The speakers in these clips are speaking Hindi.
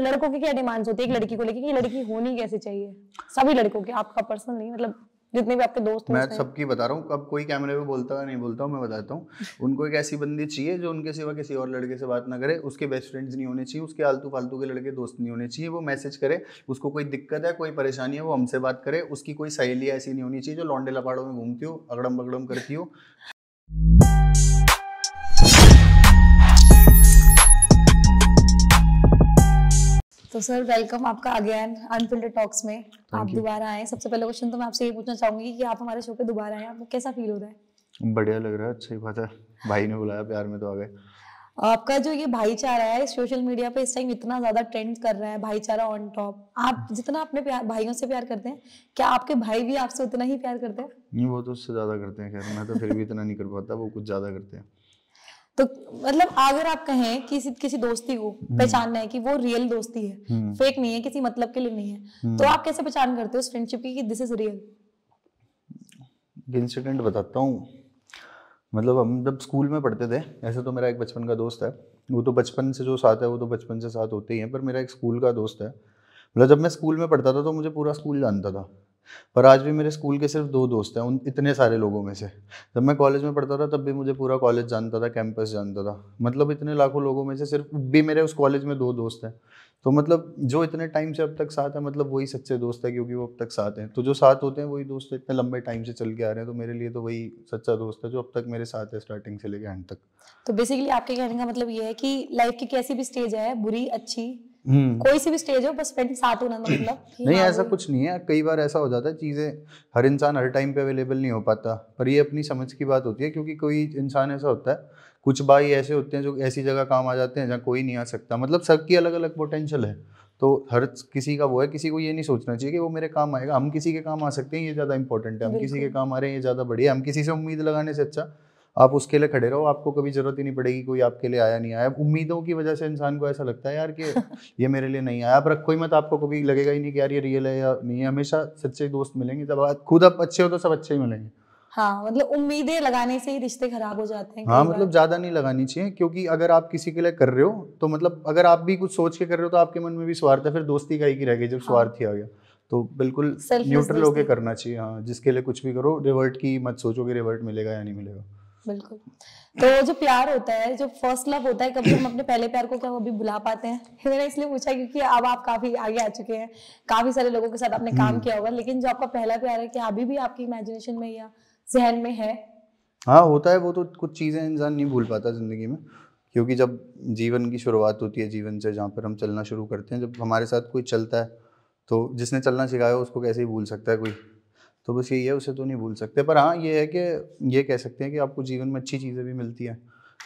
लड़कों की क्या डिमांड्स होती है एक लड़की को लेकर कि लड़की होनी कैसे चाहिए सभी लड़कों की आपका पर्सनल नहीं मतलब जितने भी आपके दोस्त मैं सबकी बता रहा हूँ अब कोई कैमरे पे बोलता है नहीं बोलता हूँ मैं बताता हूँ उनको एक ऐसी बंदी चाहिए जो उनके सिवा किसी और लड़के से बात ना करे उसके बेस्ट फ्रेंड्स नहीं होने चाहिए उसके आलतू फालतू के लड़के दोस्त नहीं होने चाहिए वो मैसेज करे उसको कोई दिक्कत है कोई परेशानी है वो हमसे बात करे उसकी कोई सहेली ऐसी नहीं होनी चाहिए जो लॉन्डे लपाड़ों में घूमती हो अगड़म बगड़म करती हो तो सर वेलकम आपका अगेन अनफिल्टर टॉक्स में आप दोबारा आए सबसे पहले क्वेश्चन तो मैं आपसे ये पूछना चाहूंगी कि आप हमारे शो पे दोबारा आए आपको कैसा फील हो रहा है बढ़िया लग रहा है अच्छी बात है भाई ने बुलाया प्यार में तो आ गए आपका जो ये भाईचारा है सोशल मीडिया पे इस टाइम इतना ज्यादा ट्रेंड कर रहा है भाईचारा ऑन टॉप आप हाँ। जितना अपने प्यार, भाइयों से प्यार करते हैं क्या आपके भाई भी आपसे उतना ही प्यार करते हैं नहीं वो तो उससे ज्यादा करते हैं खैर मैं तो फिर भी इतना नहीं कर पाता वो कुछ ज्यादा करते हैं तो मतलब अगर आप कहें किसी किसी दोस्ती को हम्म। पहचानना है कि वो रियल दोस्ती है फेक हम्म। नहीं है किसी मतलब के लिए नहीं है हम्म। तो आप कैसे पहचान करते हो उस फ्रेंडशिप की कि दिस इज रियल इंसिडेंट बताता हूँ मतलब हम जब स्कूल में पढ़ते थे ऐसे तो मेरा एक बचपन का दोस्त है वो तो बचपन से जो साथ है वो तो बचपन से साथ होते ही हैं पर मेरा एक स्कूल का दोस्त है मतलब जब मैं स्कूल में पढ़ता था तो मुझे पूरा स्कूल जानता था पर आज भी मेरे स्कूल के सिर्फ दो दोस्त हैं उन इतने सारे लोगों में से जब मैं कॉलेज में पढ़ता था तब भी मुझे पूरा कॉलेज जानता था कैंपस जानता था मतलब इतने लाखों लोगों में से सिर्फ भी मेरे उस कॉलेज में दो दोस्त हैं तो मतलब जो इतने टाइम से अब तक साथ हैं मतलब वही सच्चे दोस्त है क्योंकि वो अब तक साथ हैं तो जो साथ होते हैं वही दोस्त इतने लंबे टाइम से चल के आ रहे हैं तो मेरे लिए तो वही सच्चा दोस्त है जो अब तक मेरे साथ है स्टार्टिंग से लेके एंड तक तो बेसिकली आपके कहने का मतलब ये है कि लाइफ की कैसी भी स्टेज है बुरी अच्छी हम्म। कोई सी भी स्टेज हो बस फ्रेंड साथ होना मतलब नहीं हाँ ऐसा कुछ नहीं है कई बार ऐसा हो जाता है चीज़ें हर इंसान हर टाइम पे अवेलेबल नहीं हो पाता पर ये अपनी समझ की बात होती है क्योंकि कोई इंसान ऐसा होता है कुछ भाई ऐसे होते हैं जो ऐसी जगह काम आ जाते हैं जहाँ कोई नहीं आ सकता मतलब सबकी अलग अलग पोटेंशियल है तो हर किसी का वो है किसी को ये नहीं सोचना चाहिए कि वो मेरे काम आएगा हम किसी के काम आ सकते हैं ये ज़्यादा इंपॉर्टेंट है हम किसी के काम आ रहे हैं ये ज़्यादा बढ़िया हम किसी से उम्मीद लगाने से अच्छा आप उसके लिए खड़े रहो आपको कभी जरूरत ही नहीं पड़ेगी कोई आपके लिए आया नहीं आया उम्मीदों की वजह से इंसान को ऐसा लगता है यार कि ये मेरे लिए नहीं आया आप रखो ही मत आपको कभी लगेगा ही नहीं कि यार ये रियल है या नहीं हमेशा सच्चे दोस्त मिलेंगे जब खुद आप अच्छे हो तो सब अच्छे ही मिलेंगे हाँ मतलब उम्मीदें लगाने से ही रिश्ते खराब हो जाते हैं हाँ मतलब ज्यादा नहीं लगानी चाहिए क्योंकि अगर आप किसी के लिए कर रहे हो तो मतलब अगर आप भी कुछ सोच के कर रहे हो तो आपके मन में भी स्वार्थ है फिर दोस्ती का ही रह गई जब हाँ। स्वार्थी आ गया तो बिल्कुल न्यूट्रल होके करना चाहिए हाँ जिसके लिए कुछ भी करो रिवर्ट की मत सोचो कि रिवर्ट मिलेगा या नहीं मिलेगा बिल्कुल तो जो प्यार होता है जो फर्स्ट लव होता है कभी हम अपने पहले प्यार को क्या वो भी बुला पाते हैं मैंने इसलिए पूछा क्योंकि अब आप काफी आगे आ चुके हैं काफी सारे लोगों के साथ आपने काम हम्म। किया होगा लेकिन जो आपका पहला प्यार है क्या अभी भी आपकी इमेजिनेशन में या जहन में है हाँ होता है वो तो कुछ चीज़ें इंसान नहीं भूल पाता ज़िंदगी में क्योंकि जब जीवन की शुरुआत होती है जीवन से जहाँ पर हम चलना शुरू करते हैं जब हमारे साथ कोई चलता है तो जिसने चलना सिखाया उसको कैसे ही भूल सकता है कोई तो बस यही है उसे तो नहीं भूल सकते पर हाँ ये है कि ये कह सकते हैं कि आपको जीवन में अच्छी चीज़ें भी मिलती हैं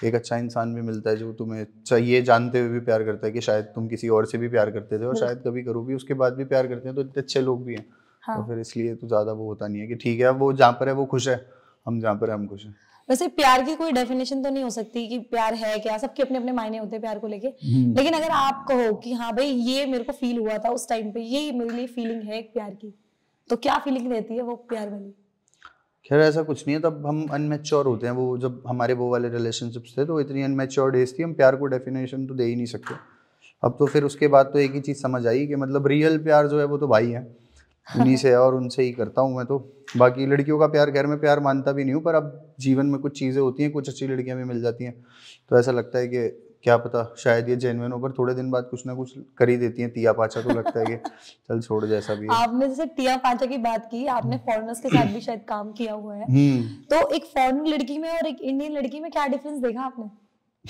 एक अच्छा इंसान भी मिलता है जो तुम्हें चाहिए जानते हुए भी प्यार करता है कि शायद तुम किसी और से भी प्यार करते थे और शायद कभी करो भी उसके बाद भी प्यार करते हैं तो इतने अच्छे लोग भी हैं हाँ। तो फिर इसलिए तो ज़्यादा वो होता नहीं है कि ठीक है वो जहाँ पर है वो खुश है हम जहाँ पर है हम खुश हैं वैसे प्यार की कोई डेफिनेशन तो नहीं हो सकती कि प्यार है क्या सबके अपने अपने मायने होते हैं प्यार को लेके हम्म। लेकिन अगर आप कहो कि हाँ भाई ये मेरे को फील हुआ था उस टाइम पे ये मेरे लिए फीलिंग है प्यार की तो क्या फीलिंग रहती है वो प्यार वाली खैर ऐसा कुछ नहीं है तब हम अनमेच्योर होते हैं वो जब हमारे वो वाले रिलेशनशिप्स थे तो इतनी अनमेच्योर डेज थी हम प्यार को डेफिनेशन तो दे ही नहीं सकते अब तो फिर उसके बाद तो एक ही चीज़ समझ आई कि मतलब रियल प्यार जो है वो तो भाई है उन्हीं से और उनसे ही करता हूँ मैं तो बाकी लड़कियों का प्यार घर में प्यार मानता भी नहीं हूँ पर अब जीवन में कुछ चीज़ें होती हैं कुछ अच्छी लड़कियाँ भी मिल जाती हैं तो ऐसा लगता है कि क्या पता शायद ये जेनुअन हो पर थोड़े दिन बाद कुछ ना कुछ कर ही देती हैं तिया पाचा तो लगता है कि चल छोड़ जैसा भी है। आपने जैसे तिया पाचा की बात की आपने फॉरेनर्स के साथ भी शायद काम किया हुआ है हम्म। तो एक फॉरेन लड़की में और एक इंडियन लड़की में क्या डिफरेंस देखा आपने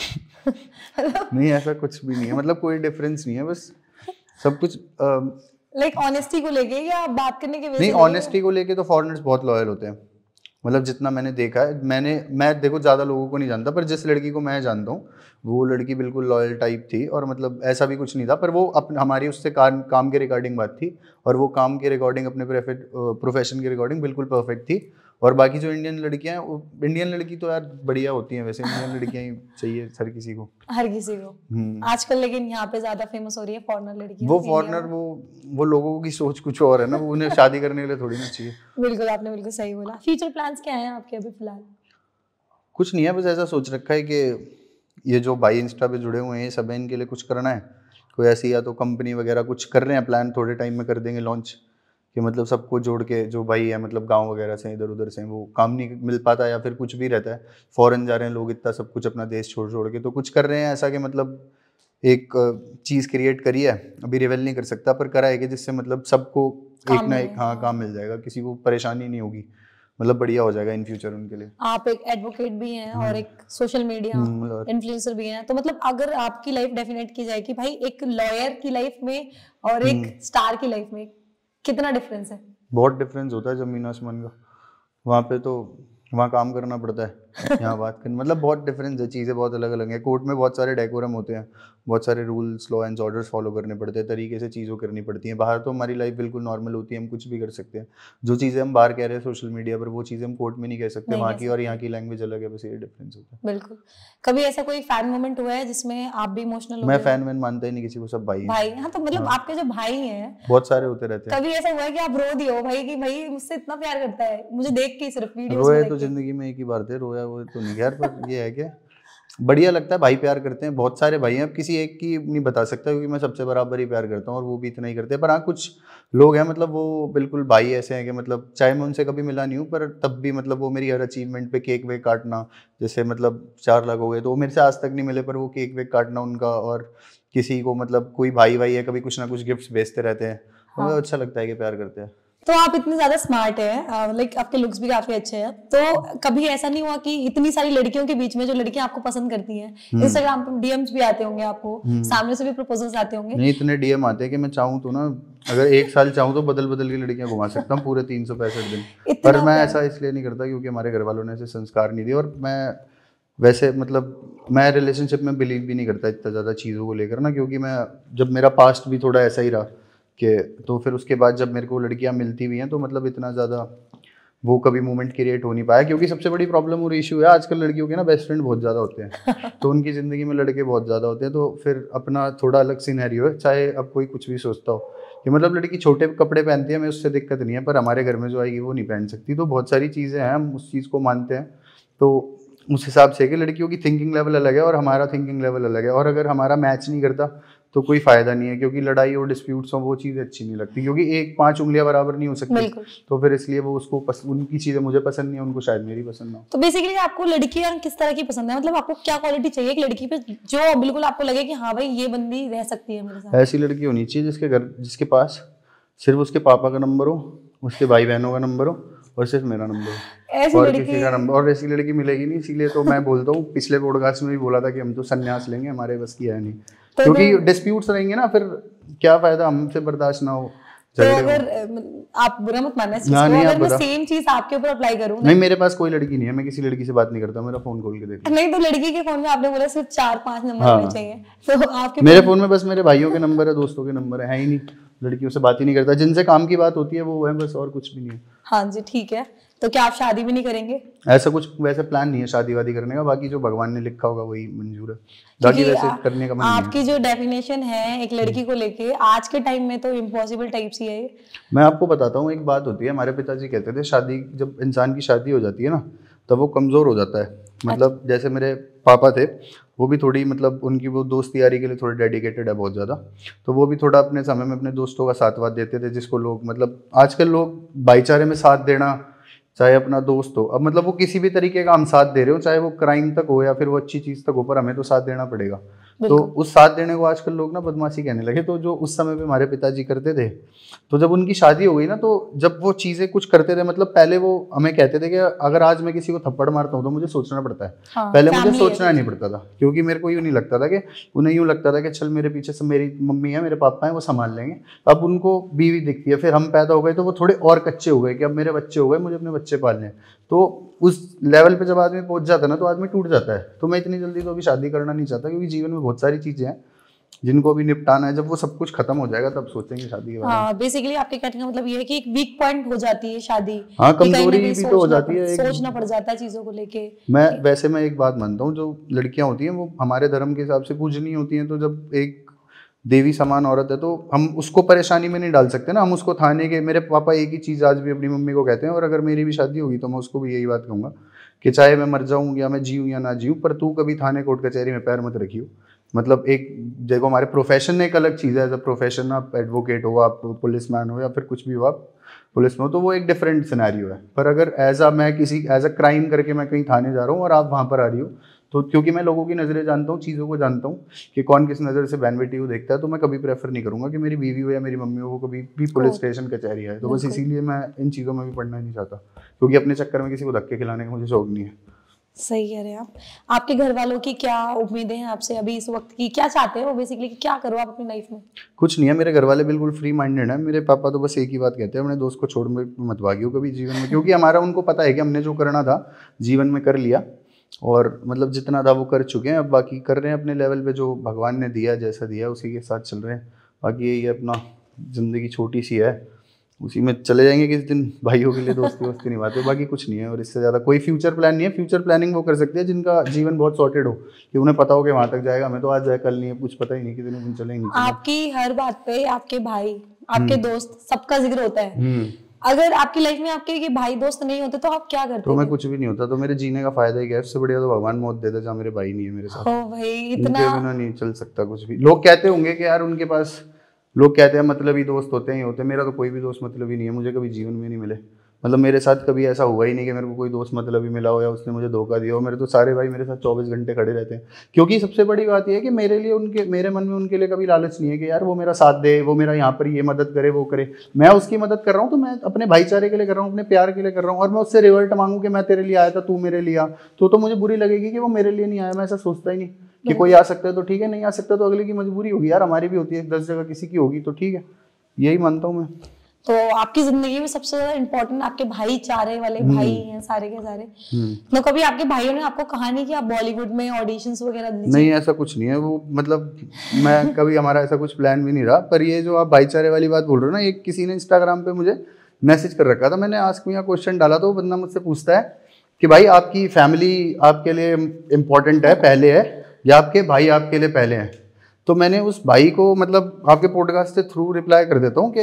नहीं ऐसा कुछ भी नहीं है मतलब कोई डिफरेंस नहीं है बस सब कुछ लाइक ऑनेस्टी को लेके या बात करने के नहीं ऑनेस्टी को लेके तो फॉरेनर्स बहुत लॉयल होते हैं मतलब जितना मैंने देखा है मैंने मैं देखो ज़्यादा लोगों को नहीं जानता पर जिस लड़की को मैं जानता हूँ वो लड़की बिल्कुल लॉयल टाइप थी और मतलब ऐसा भी कुछ नहीं था पर वो अपने हमारी उससे काम काम के रिकॉर्डिंग बात थी और वो काम के रिकॉर्डिंग अपने प्रोफेशन के रिकॉर्डिंग बिल्कुल परफेक्ट थी और बाकी जो इंडियन लड़कियां हैं वो इंडियन लड़की तो यार बढ़िया होती हैं वैसे इंडियन लड़कियां ही चाहिए हर किसी को हर किसी को हम्म। आजकल लेकिन यहाँ पे ज्यादा फेमस हो रही है फॉरनर लड़की वो फॉरनर वो वो लोगों की सोच कुछ और है ना वो उन्हें शादी करने के लिए थोड़ी ना चाहिए बिल्कुल आपने बिल्कुल सही बोला फ्यूचर प्लान क्या है आपके अभी फिलहाल कुछ नहीं है बस ऐसा सोच रखा है कि ये जो भाई इंस्टा पे जुड़े हुए हैं सब इनके लिए कुछ करना है कोई ऐसी या तो कंपनी वगैरह कुछ कर रहे हैं प्लान थोड़े टाइम में कर देंगे लॉन्च कि मतलब सबको जोड़ के जो भाई है मतलब गांव वगैरह से इधर उधर से वो काम नहीं मिल पाता या फिर कुछ भी रहता है फॉरेन जा रहे हैं लोग इतना सब कुछ अपना देश छोड़ छोड़ के तो कुछ कर रहे हैं ऐसा कि मतलब एक चीज़ क्रिएट करी है अभी रिवेल नहीं कर सकता पर करा है कि जिससे मतलब सबको एक ना एक हाँ, हाँ काम मिल जाएगा किसी को परेशानी नहीं होगी मतलब बढ़िया हो जाएगा इन फ्यूचर उनके लिए आप एक एडवोकेट भी हैं और हम्म। एक सोशल मीडिया इन्फ्लुएंसर भी हैं तो मतलब अगर आपकी लाइफ डेफिनेट की जाए कि भाई एक लॉयर की लाइफ में और एक स्टार हम्म। की लाइफ में कितना डिफरेंस है बहुत डिफरेंस होता है जमीन आसमान का वहाँ पे तो वहाँ काम करना पड़ता है यहाँ बात करनी मतलब बहुत डिफरेंस है चीज़ें बहुत अलग अलग हैं कोर्ट में बहुत सारे डेकोरम होते हैं बहुत सारे rules law and orders follow करने पड़ते हैं तरीके से चीज़ों करनी पड़ती हैं बाहर तो हमारी लाइफ बिल्कुल नॉर्मल होती है हम कुछ भी कर सकते हैं जो चीज़ें हम बाहर कह रहे हैं सोशल मीडिया पर वो चीज़ें हम कोर्ट में नहीं कह सकते वहाँ की और यहाँ की लैंग्वेज अलग है बस ये डिफरेंस होता है बिल्कुल कभी ऐसा कोई फैन मोमेंट हुआ है जिसमें आप भी इमोशनल मैं फैन मैन मानता ही नहीं किसी को सब भाई भाई हाँ तो मतलब हाँ। आपके जो भाई हैं बहुत सारे होते रहते हैं कभी ऐसा हुआ है कि आप रो दियो भाई कि भाई मुझसे इतना प्यार करता है मुझे देख के सिर्फ वीडियो रोए तो जिंदगी में एक ही बार थे रोया वो तो नहीं यार पर ये है क्या बढ़िया लगता है भाई प्यार करते हैं बहुत सारे भाई हैं अब किसी एक की नहीं बता सकता क्योंकि मैं सबसे बराबर ही प्यार करता हूँ और वो भी इतना ही करते हैं पर हाँ कुछ लोग हैं मतलब वो बिल्कुल भाई ऐसे हैं कि मतलब चाहे मैं उनसे कभी मिला नहीं हूँ पर तब भी मतलब वो मेरी हर अचीवमेंट पे केक वेक काटना जैसे मतलब चार लाख हो गए तो वो मेरे से आज तक नहीं मिले पर वो केक वेक काटना उनका और किसी को मतलब कोई भाई भाई है कभी कुछ ना कुछ गिफ्ट भेजते रहते हैं तो हाँ। अच्छा लगता है कि प्यार करते हैं तो आप इतने ज्यादा स्मार्ट है लाइक आपके लुक्स भी काफी अच्छे हैं तो कभी ऐसा नहीं हुआ कि इतनी सारी लड़कियों के बीच में जो लड़कियां आपको पसंद करती हैं इंस्टाग्राम पर डीएम्स भी आते होंगे आपको हम्म। सामने से भी प्रपोजल्स आते होंगे नहीं इतने डीएम आते हैं कि मैं चाहूँ तो ना अगर एक साल चाहूँ तो बदल बदल के लड़कियां घुमा सकता हूँ पूरे तीन सौ पैंसठ दिन पर मैं ऐसा इसलिए नहीं करता क्योंकि हमारे घर वालों ने ऐसे संस्कार नहीं दिए और मैं वैसे मतलब मैं रिलेशनशिप में बिलीव भी नहीं करता इतना ज़्यादा चीज़ों को लेकर ना क्योंकि मैं जब मेरा पास्ट भी थोड़ा ऐसा ही रहा कि तो फिर उसके बाद जब मेरे को लड़कियाँ मिलती हुई हैं तो मतलब इतना ज़्यादा वो कभी मूवमेंट क्रिएट हो नहीं पाया क्योंकि सबसे बड़ी प्रॉब्लम और इशू है आजकल लड़कियों के ना बेस्ट फ्रेंड बहुत ज़्यादा होते हैं तो उनकी ज़िंदगी में लड़के बहुत ज़्यादा होते हैं तो फिर अपना थोड़ा अलग सीनहरी है चाहे अब कोई कुछ भी सोचता हो कि मतलब लड़की छोटे कपड़े पहनती है मैं उससे दिक्कत नहीं है पर हमारे घर में जो आएगी वो नहीं पहन सकती तो बहुत सारी चीज़ें हैं हम उस चीज़ को मानते हैं तो उस हिसाब से कि लड़कियों की थिंकिंग लेवल अलग है और हमारा थिंकिंग लेवल अलग है और अगर हमारा मैच नहीं करता तो कोई फायदा नहीं है क्योंकि लड़ाई और डिस्प्यूट्स हों वो चीज़ अच्छी नहीं लगती क्योंकि एक पांच उंगलियां बराबर नहीं हो सकती तो फिर इसलिए वो उसको पस, उनकी चीज़ें मुझे पसंद नहीं है उनको शायद मेरी पसंद ना तो बेसिकली आपको और किस तरह की पसंद है मतलब आपको क्या क्वालिटी चाहिए एक लड़की पे जो बिल्कुल आपको लगे कि हाँ भाई ये बंदी रह सकती है मेरे साथ ऐसी लड़की होनी चाहिए जिसके घर जिसके पास सिर्फ उसके पापा का नंबर हो उसके भाई बहनों का नंबर हो और सिर्फ मेरा नंबर हो ऐसी और किसी का नंबर और ऐसी लड़की मिलेगी नहीं इसीलिए तो मैं बोलता हूँ पिछले पॉडकास्ट में भी बोला था कि हम तो संन्यास लेंगे हमारे बस की है नहीं तो क्योंकि डिस्प्यूट्स रहेंगे ना फिर क्या फायदा हमसे बर्दाश्त ना हो तो अगर आप बुरा मत मानना चीज आपके पास कोई लड़की नहीं है मैं किसी लड़की से बात नहीं करता नहीं तो लड़की के फोन में आपने सिर्फ चार नंबर हाँ। तो में बस मेरे के नंबर है दोस्तों के नंबर है ही नहीं लड़कियों से बात ही नहीं करता जिनसे काम की बात होती है वो है बस और कुछ भी नहीं है हाँ जी ठीक है तो क्या आप शादी भी नहीं करेंगे ऐसा कुछ वैसे प्लान नहीं है शादी वादी करने का बाकी जो भगवान ने लिखा होगा वही मंजूर है बाकी वैसे आ, करने का मन आपकी नहीं जो डेफिनेशन है एक हम्म। लड़की को लेके आज के टाइम में तो इम्पोसिबल टाइप सी है मैं आपको बताता हूँ एक बात होती है हमारे पिताजी कहते थे शादी जब इंसान की शादी हो जाती है ना तब वो कमज़ोर हो जाता है मतलब अच्छा। जैसे मेरे पापा थे वो भी थोड़ी मतलब उनकी वो दोस्त यारी के लिए थोड़ी डेडिकेटेड है बहुत ज़्यादा तो वो भी थोड़ा अपने समय में अपने दोस्तों का साथ वाथ देते थे जिसको लोग मतलब आजकल लोग भाईचारे में साथ देना चाहे अपना दोस्त हो अब मतलब वो किसी भी तरीके का हम साथ दे रहे हो चाहे वो क्राइम तक हो या फिर वो अच्छी चीज़ तक हो पर हमें तो साथ देना पड़ेगा तो उस साथ देने को आजकल लोग ना बदमाशी कहने लगे तो जो उस समय पे हमारे पिताजी करते थे तो जब उनकी शादी हो गई ना तो जब वो चीज़ें कुछ करते थे मतलब पहले वो हमें कहते थे कि अगर आज मैं किसी को थप्पड़ मारता हूँ तो मुझे सोचना पड़ता है हाँ, पहले मुझे सोचना नहीं तो। पड़ता था क्योंकि मेरे को यूँ नहीं लगता था कि उन्हें यूँ लगता था कि चल मेरे पीछे से मेरी मम्मी है मेरे पापा है वो संभाल लेंगे अब उनको बीवी दिखती है फिर हम पैदा हो गए तो वो थोड़े और कच्चे हो गए कि अब मेरे बच्चे हो गए मुझे अपने बच्चे पालने तो उस लेवल पे जब आदमी पहुंच जाता है ना तो आदमी टूट जाता है तो मैं इतनी जल्दी तो अभी शादी करना नहीं चाहता क्योंकि जीवन में बहुत सारी चीज़ें हैं जिनको भी निपटाना है जब वो सब कुछ खत्म हो जाएगा तब सोचेंगे शादी के बारे में बेसिकली हाँ, आपके कहने का मतलब ये है कि एक वीक पॉइंट हो जाती है शादी हाँ कमजोरी भी तो हो जाती है सोचना पड़ जाता है चीजों को लेके मैं वैसे मैं एक बात मानता हूँ जो लड़कियां होती हैं वो हमारे धर्म के हिसाब से पूजनी होती हैं तो जब एक देवी समान औरत है तो हम उसको परेशानी में नहीं डाल सकते ना हम उसको थाने के मेरे पापा एक ही चीज़ आज भी अपनी मम्मी को कहते हैं और अगर मेरी भी शादी होगी तो मैं उसको भी यही बात कहूँगा कि चाहे मैं मर जाऊँ या मैं जीऊँ या ना जीऊँ पर तू कभी थाने कोर्ट कचहरी में पैर मत रखियो मतलब एक देखो हमारे प्रोफेशन एक अलग चीज़ है एज अ प्रोफेशन आप एडवोकेट हो आप पुलिस मैन हो या फिर कुछ भी हो आप पुलिस में हो तो वो एक डिफरेंट सिनारी है पर अगर एज अ मैं किसी एज अ क्राइम करके मैं कहीं थाने जा रहा हूँ और आप वहाँ पर आ रही हो तो क्योंकि मैं लोगों की नज़रें जानता हूँ चीज़ों को जानता हूँ कि कौन किस नज़र से बैन बेटी को देखता है तो मैं कभी प्रेफर नहीं करूँगा कि मेरी बीवी हो या मेरी मम्मी हो वो कभी भी पुलिस तो स्टेशन कचहरी है तो बस इसीलिए मैं इन चीज़ों में भी पढ़ना नहीं चाहता क्योंकि अपने चक्कर में किसी को धक्के खिलाने का मुझे शौक नहीं है सही कह रहे हैं आप आपके घर वालों की क्या उम्मीदें हैं आपसे अभी इस वक्त की क्या चाहते हैं वो बेसिकली कि क्या करो आप अपनी लाइफ में कुछ नहीं है मेरे घर वाले बिल्कुल फ्री माइंडेड हैं मेरे पापा तो बस एक ही बात कहते हैं अपने दोस्त को छोड़ मत भागियो कभी जीवन में क्योंकि हमारा उनको पता है कि हमने जो करना था जीवन में कर लिया और मतलब जितना था वो कर चुके हैं अब बाकी कर रहे हैं अपने लेवल पे जो भगवान ने दिया जैसा दिया उसी के साथ चल रहे हैं बाकी ये अपना ज़िंदगी छोटी सी है उसी में चले जाएंगे किस दिन भाइयों के लिए दोस्ती बात है बाकी कुछ नहीं है और इससे ज़्यादा कोई फ्यूचर प्लान नहीं है फ्यूचर प्लानिंग वो कर सकते हैं जिनका जीवन बहुत सॉर्टेड हो कि उन्हें पता हो कि वहाँ तक जाएगा हमें तो आज जाए कल नहीं है कुछ पता ही नहीं कितने दिन चलेंगे आपकी हर बात पे आपके भाई आपके हम्म। दोस्त सबका जिक्र होता है हम्म। अगर आपकी लाइफ में आपके ये भाई दोस्त नहीं होते तो आप क्या करते तो मैं कुछ भी नहीं होता तो मेरे जीने का फायदा ही क्या बढ़िया तो भगवान मौत दे जहाँ मेरे भाई नहीं है मेरे साथ ओ भाई इतना बिना नहीं चल सकता कुछ भी लोग कहते होंगे कि यार उनके पास लोग कहते हैं मतलब ही दोस्त होते हैं होते मेरा तो कोई भी दोस्त मतलब ही नहीं है मुझे कभी जीवन में नहीं मिले मतलब मेरे साथ कभी ऐसा हुआ ही नहीं कि मेरे को कोई दोस्त मतलब ही मिला हो या उसने मुझे धोखा दिया हो मेरे तो सारे भाई मेरे साथ चौबीस घंटे खड़े रहते हैं क्योंकि सबसे बड़ी बात यह है कि मेरे लिए उनके मेरे मन में उनके लिए कभी लालच नहीं है कि यार वो मेरा साथ दे वो मेरा यहाँ पर ये मदद करे वो करे मैं उसकी मदद कर रहा हूँ तो मैं अपने भाईचारे के लिए कर रहा हूँ अपने प्यार के लिए कर रहा हूँ और मैं उससे रिवर्ट मांगू कि मैं तेरे लिए आया था तू मेरे लिए आ तो तो मुझे बुरी लगेगी कि वो मेरे लिए नहीं आया मैं ऐसा सोचता ही नहीं कि कोई आ सकता है तो ठीक है नहीं आ सकता तो अगले की मजबूरी होगी यार हमारी भी होती है दस जगह किसी की होगी तो ठीक है यही मानता हूँ मैं तो आपकी जिंदगी में सबसे ज्यादा इम्पोर्टेंट आपके भाई चारे वाले हम्म। भाई हैं सारे के सारे हम्म। तो कभी आपके भाइयों ने आपको कहा नहीं कि आप बॉलीवुड में ऑडिशन वगैरह नहीं ऐसा कुछ नहीं है वो मतलब मैं कभी हमारा ऐसा कुछ प्लान भी नहीं रहा पर ये जो आप भाईचारे वाली बात बोल रहे हो ना ये किसी ने इंस्टाग्राम पे मुझे मैसेज कर रखा था मैंने आज क्या क्वेश्चन डाला तो बंदा मुझसे पूछता है कि भाई आपकी फैमिली आपके लिए इम्पोर्टेंट है पहले है या आपके भाई आपके लिए पहले हैं तो मैंने उस भाई को मतलब आपके पॉडकास्ट के थ्रू रिप्लाई कर देता हूँ कि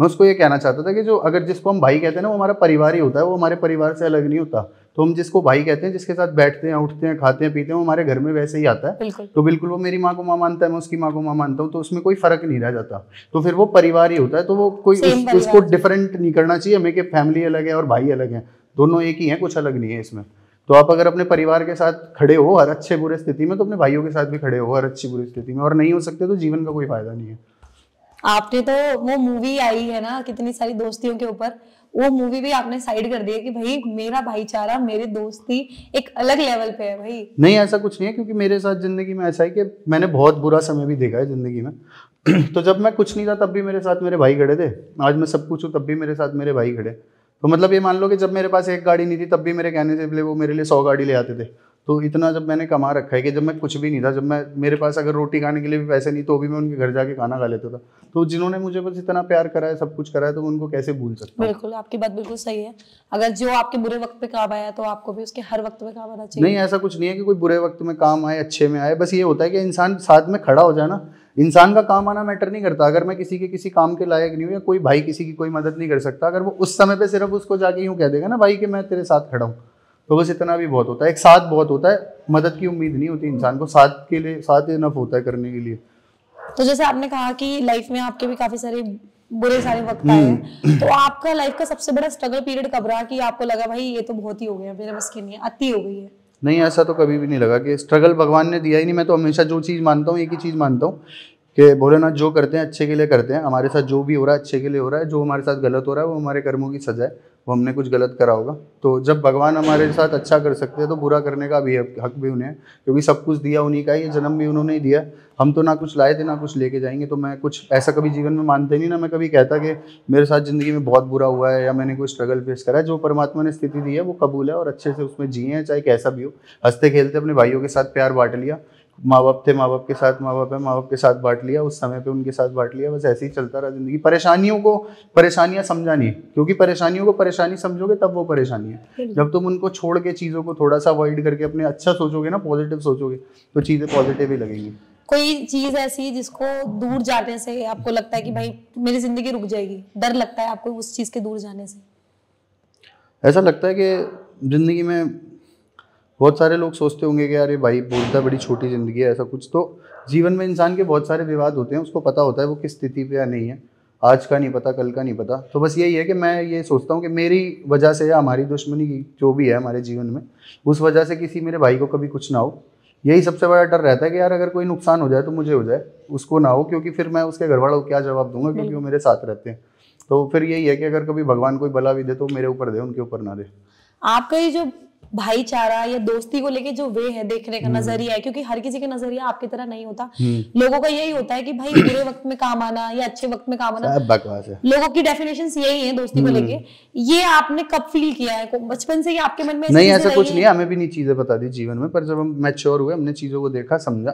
मैं उसको ये कहना चाहता था कि जो अगर जिसको हम भाई कहते हैं ना वो हमारा परिवार ही होता है वो हमारे परिवार से अलग नहीं होता तो हम जिसको भाई कहते हैं जिसके साथ बैठते हैं उठते हैं खाते हैं पीते हैं वो हमारे घर में वैसे ही आता है बिल्कुल। तो बिल्कुल वो मेरी माँ को माँ मानता है मैं उसकी माँ को माँ मानता हूँ तो उसमें कोई फर्क नहीं रह जाता तो फिर वो परिवार ही होता है तो वो कोई उसको डिफरेंट नहीं करना चाहिए हमें कि फैमिली अलग है और भाई अलग है दोनों एक ही है कुछ अलग नहीं है इसमें तो आप अगर अपने परिवार के साथ खड़े हो हर अच्छे बुरे स्थिति में तो अपने भाइयों के साथ भी खड़े हो हर अच्छी बुरी स्थिति में और नहीं हो सकते तो जीवन का कोई फायदा नहीं है आपने तो वो मूवी आई है ना कितनी सारी दोस्तियों के ऊपर वो मूवी भी आपने साइड कर दिया कि भाई मेरा भाईचारा मेरे दोस्ती एक अलग लेवल पे है भाई नहीं ऐसा कुछ नहीं है क्योंकि मेरे साथ जिंदगी में ऐसा है कि मैंने बहुत बुरा समय भी देखा है जिंदगी में तो जब मैं कुछ नहीं था तब भी मेरे साथ मेरे भाई खड़े थे आज मैं सब कुछ हूँ तब भी मेरे साथ मेरे भाई खड़े तो मतलब ये मान लो कि जब मेरे पास एक गाड़ी नहीं थी तब भी मेरे कहने से पहले वो मेरे लिए सौ गाड़ी ले आते थे तो इतना जब मैंने कमा रखा है कि जब मैं कुछ भी नहीं था जब मैं मेरे पास अगर रोटी खाने के लिए भी पैसे नहीं तो भी मैं उनके घर जाके खाना खा लेता था तो जिन्होंने मुझे बस इतना प्यार करा है सब कुछ करा है तो उनको कैसे भूल सकता बिल्कुल आपकी बात बिल्कुल सही है अगर जो आपके बुरे वक्त पे काम आया तो आपको भी उसके हर वक्त में काम आना चाहिए नहीं ऐसा कुछ नहीं है कि कोई बुरे वक्त में काम आए अच्छे में आए बस ये होता है कि इंसान साथ में खड़ा हो जाए ना इंसान का काम आना मैटर नहीं करता अगर मैं किसी के किसी काम के लायक नहीं हूँ या कोई भाई किसी की कोई मदद नहीं कर सकता अगर वो उस समय पर सिर्फ उसको जाके यूँ कह देगा ना भाई कि मैं तेरे साथ खड़ा हूँ तो बस इतना भी बहुत होता है एक साथ बहुत होता है मदद की उम्मीद नहीं होती इंसान को साथ के लिए साथ इनफ होता है करने के लिए तो जैसे आपने कहा कि लाइफ में आपके भी काफी सारे बुरे सारे वक्त आए हम्म। तो आपका लाइफ का सबसे बड़ा स्ट्रगल पीरियड कब रहा कि आपको लगा भाई ये तो बहुत ही हो गया मेरे बस की नहीं अति हो गई है नहीं ऐसा तो कभी भी नहीं लगा कि स्ट्रगल भगवान ने दिया ही नहीं मैं तो हमेशा जो चीज़ मानता हूँ एक ही चीज़ मानता हूँ कि भोलेनाथ जो करते हैं अच्छे के लिए करते हैं हमारे साथ जो भी हो रहा है अच्छे के लिए हो रहा है जो हमारे साथ गलत हो रहा है वो हमारे कर्मों की सजा है वो हमने कुछ गलत करा होगा तो जब भगवान हमारे साथ अच्छा कर सकते हैं तो बुरा करने का भी हक भी उन्हें है क्योंकि सब कुछ दिया उन्हीं का ही जन्म भी उन्होंने ही दिया हम तो ना कुछ लाए थे ना कुछ लेके जाएंगे तो मैं कुछ ऐसा कभी जीवन में मानते नहीं ना मैं कभी कहता कि मेरे साथ ज़िंदगी में बहुत बुरा हुआ है या मैंने कोई स्ट्रगल फेस करा है जो परमात्मा ने स्थिति दी है वो कबूल है और अच्छे से उसमें जिए हैं चाहे कैसा भी हो हंसते खेलते अपने भाइयों के साथ प्यार बांट लिया माँ बाप थे माँ बाप के साथ माँ बाप है माँ बाप के साथ बांट लिया उस समय पे उनके साथ बांट लिया बस ऐसे ही चलता रहा जिंदगी परेशानियों को परेशानियाँ समझानी क्योंकि परेशानियों को परेशानी समझोगे तब वो परेशानी है जब तुम उनको छोड़ के चीज़ों को थोड़ा सा अवॉइड करके अपने अच्छा सोचोगे ना पॉजिटिव सोचोगे तो चीज़ें पॉजिटिव ही लगेंगी कोई चीज ऐसी जिसको दूर जाने से आपको लगता है कि भाई मेरी जिंदगी रुक जाएगी डर लगता है आपको उस चीज के दूर जाने से ऐसा लगता है कि जिंदगी में बहुत सारे लोग सोचते होंगे कि यार ये भाई बोलता बड़ी छोटी ज़िंदगी है ऐसा कुछ तो जीवन में इंसान के बहुत सारे विवाद होते हैं उसको पता होता है वो किस स्थिति पे या नहीं है आज का नहीं पता कल का नहीं पता तो बस यही है कि मैं ये सोचता हूँ कि मेरी वजह से या हमारी दुश्मनी जो भी है हमारे जीवन में उस वजह से किसी मेरे भाई को कभी कुछ ना हो यही सबसे बड़ा डर रहता है कि यार अगर कोई नुकसान हो जाए तो मुझे हो जाए उसको ना हो क्योंकि फिर मैं उसके घर वालों को क्या जवाब दूंगा क्योंकि वो मेरे साथ रहते हैं तो फिर यही है कि अगर कभी भगवान कोई भला भी दे तो मेरे ऊपर दे उनके ऊपर ना दे आपका ये जो भाईचारा या दोस्ती को लेके जो वे है देखने का हम्म। नजरिया है क्योंकि हर किसी का नजरिया आपकी तरह नहीं होता हम्म। लोगों का यही होता है कि भाई बुरे वक्त में काम आना या अच्छे वक्त में काम आना बकवास है लोगों की डेफिनेशन यही है दोस्ती को हम्म। लेके ये आपने कब फील किया है बचपन से ही आपके मन में नहीं ऐसा कुछ नहीं हमें भी नहीं चीजें बता दी जीवन में पर जब हम मैच्योर हुए हमने चीजों को देखा समझा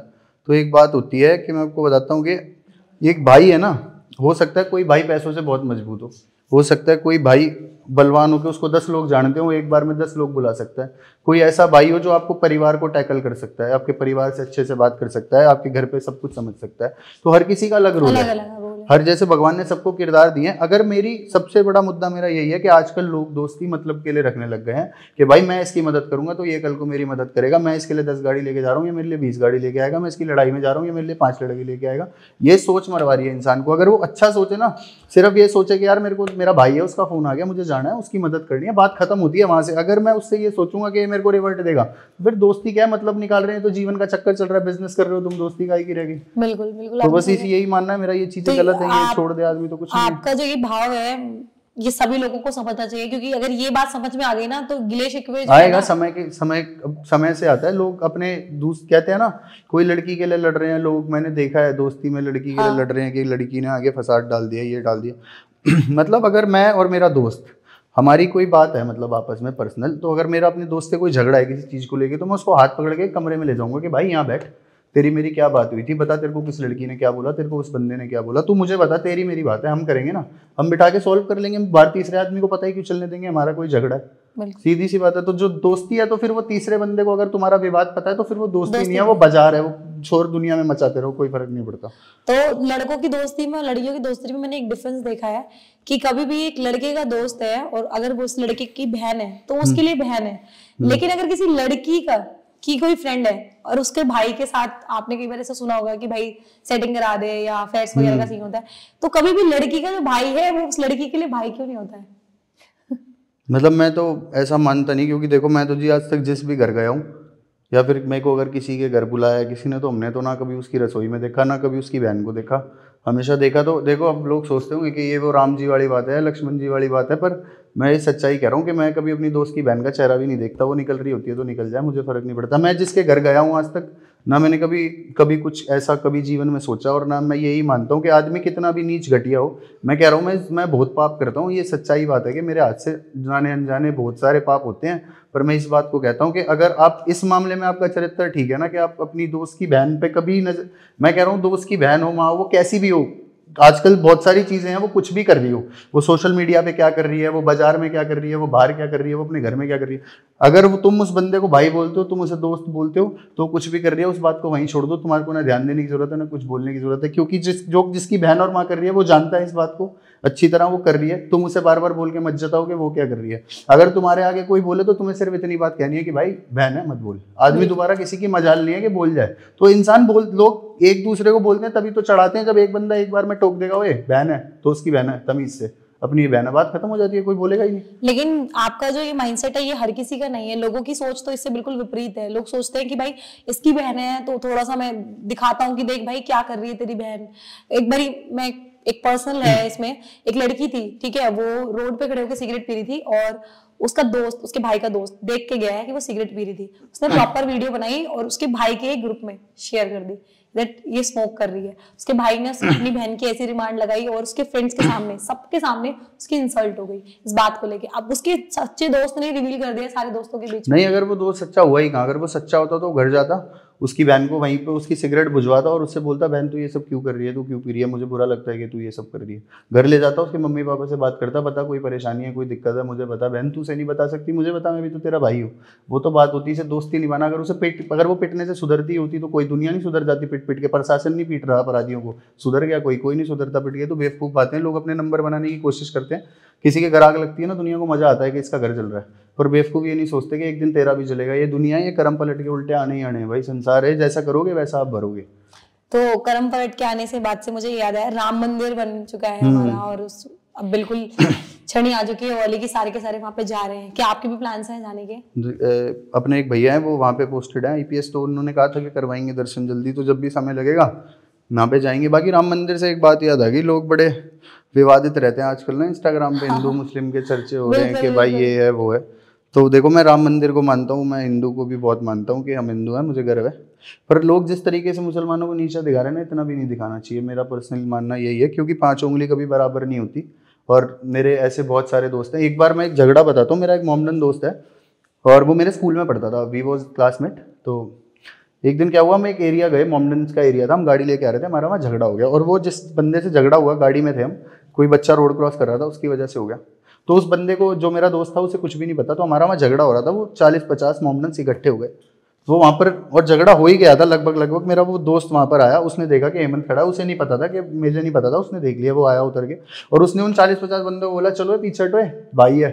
तो एक बात होती है कि मैं आपको बताता हूँ कि एक भाई है ना हो सकता है कोई भाई पैसों से बहुत मजबूत हो हो सकता है कोई भाई बलवान हो के उसको दस लोग जानते हो एक बार में दस लोग बुला सकता है कोई ऐसा भाई हो जो आपको परिवार को टैकल कर सकता है आपके परिवार से अच्छे से बात कर सकता है आपके घर पे सब कुछ समझ सकता है तो हर किसी का अलग रोल है हर जैसे भगवान ने सबको किरदार दिए हैं अगर मेरी सबसे बड़ा मुद्दा मेरा यही है कि आजकल लोग दोस्ती मतलब के लिए रखने लग गए हैं कि भाई मैं इसकी मदद करूंगा तो ये कल को मेरी मदद करेगा मैं इसके लिए दस गाड़ी लेके जा रहा हूँ या मेरे लिए बीस गाड़ी लेके आएगा मैं इसकी लड़ाई में जा रहा हूँ या मेरे लिए पांच लड़की लेके आएगा ये सोच मरवा रही है इंसान को अगर वो अच्छा सोचे ना सिर्फ ये सोचे कि यार मेरे को मेरा भाई है उसका फ़ोन आ गया मुझे जाना है उसकी मदद करनी है बात खत्म होती है वहां से अगर मैं उससे ये सोचूंगा कि ये मेरे को रिवर्ट देगा फिर दोस्ती क्या है मतलब निकाल रहे हैं तो जीवन का चक्कर चल रहा है बिजनेस कर रहे हो तुम दोस्ती का ही रहेगी बिल्कुल बिल्कुल तो बस यही मानना है मेरा ये चीज़ें तो गलत गलत है ये छोड़ दे आदमी तो कुछ आपका जो ये भाव है ये सभी लोगों को समझना चाहिए क्योंकि अगर ये बात समझ में आ गई ना तो गिले शिकवे आएगा समय के समय समय से आता है लोग अपने दोस्त कहते हैं ना कोई लड़की के लिए लड़ रहे हैं लोग मैंने देखा है दोस्ती में लड़की के लिए हाँ। लड़ रहे हैं कि लड़की ने आगे फसाद डाल दिया ये डाल दिया मतलब अगर मैं और मेरा दोस्त हमारी कोई बात है मतलब आपस में पर्सनल तो अगर मेरा अपने दोस्त से कोई झगड़ा है किसी चीज़ को लेके तो मैं उसको हाथ पकड़ के कमरे में ले जाऊंगा कि भाई यहाँ बैठ तेरी मेरी क्या बात हुई थी बता तेरे को किस लड़की ने क्या बोला तेरे को उस बंदे ने क्या बोला तू मुझे बता तेरी मेरी बात है हम करेंगे ना हम बिठा के सॉल्व कर लेंगे बार तीसरे आदमी को पता ही क्यों चलने देंगे हमारा कोई झगड़ा है सीधी सी बात है तो जो दोस्ती है तो फिर वो तीसरे बंदे को अगर तुम्हारा विवाद पता है तो फिर वो दोस्ती दोस्ती नहीं है वो बाजार है वो छोर दुनिया में मचाते रहो कोई फर्क नहीं पड़ता तो लड़कों की दोस्ती में लड़कियों की दोस्ती में मैंने एक डिफरेंस देखा है कि कभी भी एक लड़के का दोस्त है और अगर वो उस लड़के की बहन है तो उसके हम्म। लिए बहन है हम्म। लेकिन अगर किसी लड़की का की कोई फ्रेंड है और उसके भाई के साथ आपने कई बार ऐसा सुना होगा कि भाई सेटिंग करा दे या अफेयर्स वगैरह का सीन हम्म। होता है तो कभी भी लड़की का जो भाई है वो उस लड़की के लिए भाई क्यों नहीं होता है मतलब मैं तो ऐसा मानता नहीं क्योंकि देखो मैं तो जी आज तक जिस भी घर गया हूँ या फिर मेरे को अगर किसी के घर बुलाया किसी ने तो हमने तो ना कभी उसकी रसोई में देखा ना कभी उसकी बहन को देखा हमेशा देखा तो देखो अब लोग सोचते होंगे कि ये वो राम जी वाली बात है लक्ष्मण जी वाली बात है पर मैं ये सच्चाई कह रहा हूँ कि मैं कभी अपनी दोस्त की बहन का चेहरा भी नहीं देखता वो निकल रही होती है तो निकल जाए मुझे फ़र्क नहीं पड़ता मैं जिसके घर गया हूँ आज तक ना मैंने कभी कभी कुछ ऐसा कभी जीवन में सोचा और ना मैं यही मानता हूँ कि आदमी कितना भी नीच घटिया हो मैं कह रहा हूँ मैं मैं बहुत पाप करता हूँ ये सच्चाई बात है कि मेरे हाथ से जाने अनजाने बहुत सारे पाप होते हैं पर मैं इस बात को कहता हूँ कि अगर आप इस मामले में आपका चरित्र ठीक है ना कि आप अपनी दोस्त की बहन पे कभी नजर मैं कह रहा हूँ दोस्त की बहन हो माँ वो कैसी भी हो आजकल बहुत सारी चीज़ें हैं वो कुछ भी कर रही हो वो सोशल मीडिया पे क्या कर रही है वो बाजार में क्या कर रही है वो बाहर क्या कर रही है वो अपने घर में क्या कर रही है अगर वो तुम उस बंदे को भाई बोलते हो तुम उसे दोस्त बोलते हो तो कुछ भी कर रही है उस बात को वहीं छोड़ दो तुम्हारे को ना ध्यान देने की जरूरत है ना कुछ बोलने की जरूरत है क्योंकि जिस जो जिसकी बहन और माँ कर रही है वो जानता है इस बात को अच्छी तरह वो कर रही है तुम उसे बार बार बोल के मत जताओगे वो क्या कर रही है अगर तुम्हारे आगे कोई बोले तो तुम्हें सिर्फ इतनी बात कहनी है कि भाई बहन है मत बोल आदमी दोबारा किसी की मजाल नहीं है कि बोल जाए तो इंसान बोल लोग एक दूसरे को बोलते हैं तभी तो चढ़ाते हैं जब एक बंदा एक बार में टोक देगा वो बहन है तो उसकी बहन है तमीज से अपनी बहन बात खत्म हो जाती है कोई बोलेगा ही नहीं लेकिन आपका जो ये माइंडसेट है ये हर किसी का नहीं है लोगों की सोच तो इससे बिल्कुल विपरीत है लोग सोचते हैं कि भाई इसकी बहन है तो थोड़ा सा मैं दिखाता हूँ कि देख भाई क्या कर रही है तेरी बहन एक बारी मैं एक पर्सनल है हम्म। इसमें एक लड़की थी ठीक है वो रोड पे खड़े होकर सिगरेट पी रही थी और उसका दोस्त उसके भाई का दोस्त देख के गया है कि वो सिगरेट पी रही थी उसने प्रॉपर हाँ। वीडियो बनाई और उसके भाई के ग्रुप में शेयर कर दी दैट ये स्मोक कर रही है उसके भाई ने हम्म। अपनी बहन की ऐसी रिमांड लगाई और उसके फ्रेंड्स के सामने सबके सामने उसकी इंसल्ट हो गई इस बात को लेके अब उसके सच्चे दोस्त ने रिवील कर दिया सारे दोस्तों के बीच नहीं अगर वो दोस्त सच्चा हुआ ही कहा अगर वो सच्चा होता तो घर जाता उसकी बहन को वहीं पे उसकी सिगरेट भुजवाता और उससे बोलता बहन तू ये सब क्यों कर रही है तू क्यों पी रही है मुझे बुरा लगता है कि तू ये सब कर रही है घर ले जाता उसके मम्मी पापा से बात करता बता कोई परेशानी है कोई दिक्कत है मुझे बता बहन तू से नहीं बता सकती मुझे बता मैं भी तो तेरा भाई हूँ वो तो बात होती है दोस्ती निभाना अगर उसे पेट अगर वो पिटने से सुधरती होती तो कोई दुनिया नहीं सुधर जाती पिट पिट के प्रशासन नहीं पीट रहा अपराधियों को सुधर गया कोई कोई नहीं सुधरता पिट गया तो बेवकूफ़ बातें लोग अपने नंबर बनाने की कोशिश करते हैं किसी के घर आग लगती है ना दुनिया को मज़ा आता है कि इसका घर चल रहा है पर बेवकूफ़ ये नहीं सोचते कि एक दिन तेरा भी चलेगा ये दुनिया ये कर्म पलट के उल्टे आने ही आने भाई संसार है जैसा करोगे वैसा आप भरोगे तो कर्म पलट के आने से बात से मुझे याद है राम मंदिर बन चुका है हम्म। हमारा और उस अब बिल्कुल छड़ी आ चुकी है ओली के सारे के सारे वहाँ पे जा रहे हैं क्या आपके भी प्लान्स हैं जाने के अपने एक भैया हैं वो वहाँ पे पोस्टेड हैं ईपीएस तो उन्होंने कहा था कि करवाएंगे दर्शन जल्दी तो जब भी समय लगेगा वहाँ पे जाएंगे बाकी राम मंदिर से एक बात याद आ गई लोग बड़े विवादित रहते हैं आजकल ना इंस्टाग्राम पे हिंदू मुस्लिम के चर्चे हो रहे हैं कि भाई ये है वो है तो देखो मैं राम मंदिर को मानता हूँ मैं हिंदू को भी बहुत मानता हूँ कि हम हिंदू हैं मुझे गर्व है पर लोग जिस तरीके से मुसलमानों को नीचा दिखा रहे हैं ना इतना भी नहीं दिखाना चाहिए मेरा पर्सनल मानना यही है क्योंकि पाँच उंगली कभी बराबर नहीं होती और मेरे ऐसे बहुत सारे दोस्त हैं एक बार मैं एक झगड़ा बताता हूँ मेरा एक मोमडन दोस्त है और वो मेरे स्कूल में पढ़ता था वी वॉज क्लासमेट तो एक दिन क्या हुआ हम एक एरिया गए मोमडन का एरिया था हम गाड़ी लेके आ रहे थे हमारा वहाँ झगड़ा हो गया और वो जिस बंदे से झगड़ा हुआ गाड़ी में थे हम कोई बच्चा रोड क्रॉस कर रहा था उसकी वजह से हो गया तो उस बंदे को जो मेरा दोस्त था उसे कुछ भी नहीं पता तो हमारा वहाँ झगड़ा हो रहा था वो चालीस पचास मोमडन इकट्ठे हो गए वो वहाँ पर और झगड़ा हो ही गया था लगभग लगभग मेरा वो दोस्त वहाँ पर आया उसने देखा कि हेमंत खड़ा उसे नहीं पता था कि मुझे नहीं पता था उसने देख लिया वो आया उतर के और उसने उन चालीस पचास बंदों को बोला चलो पीछे हटो भाई है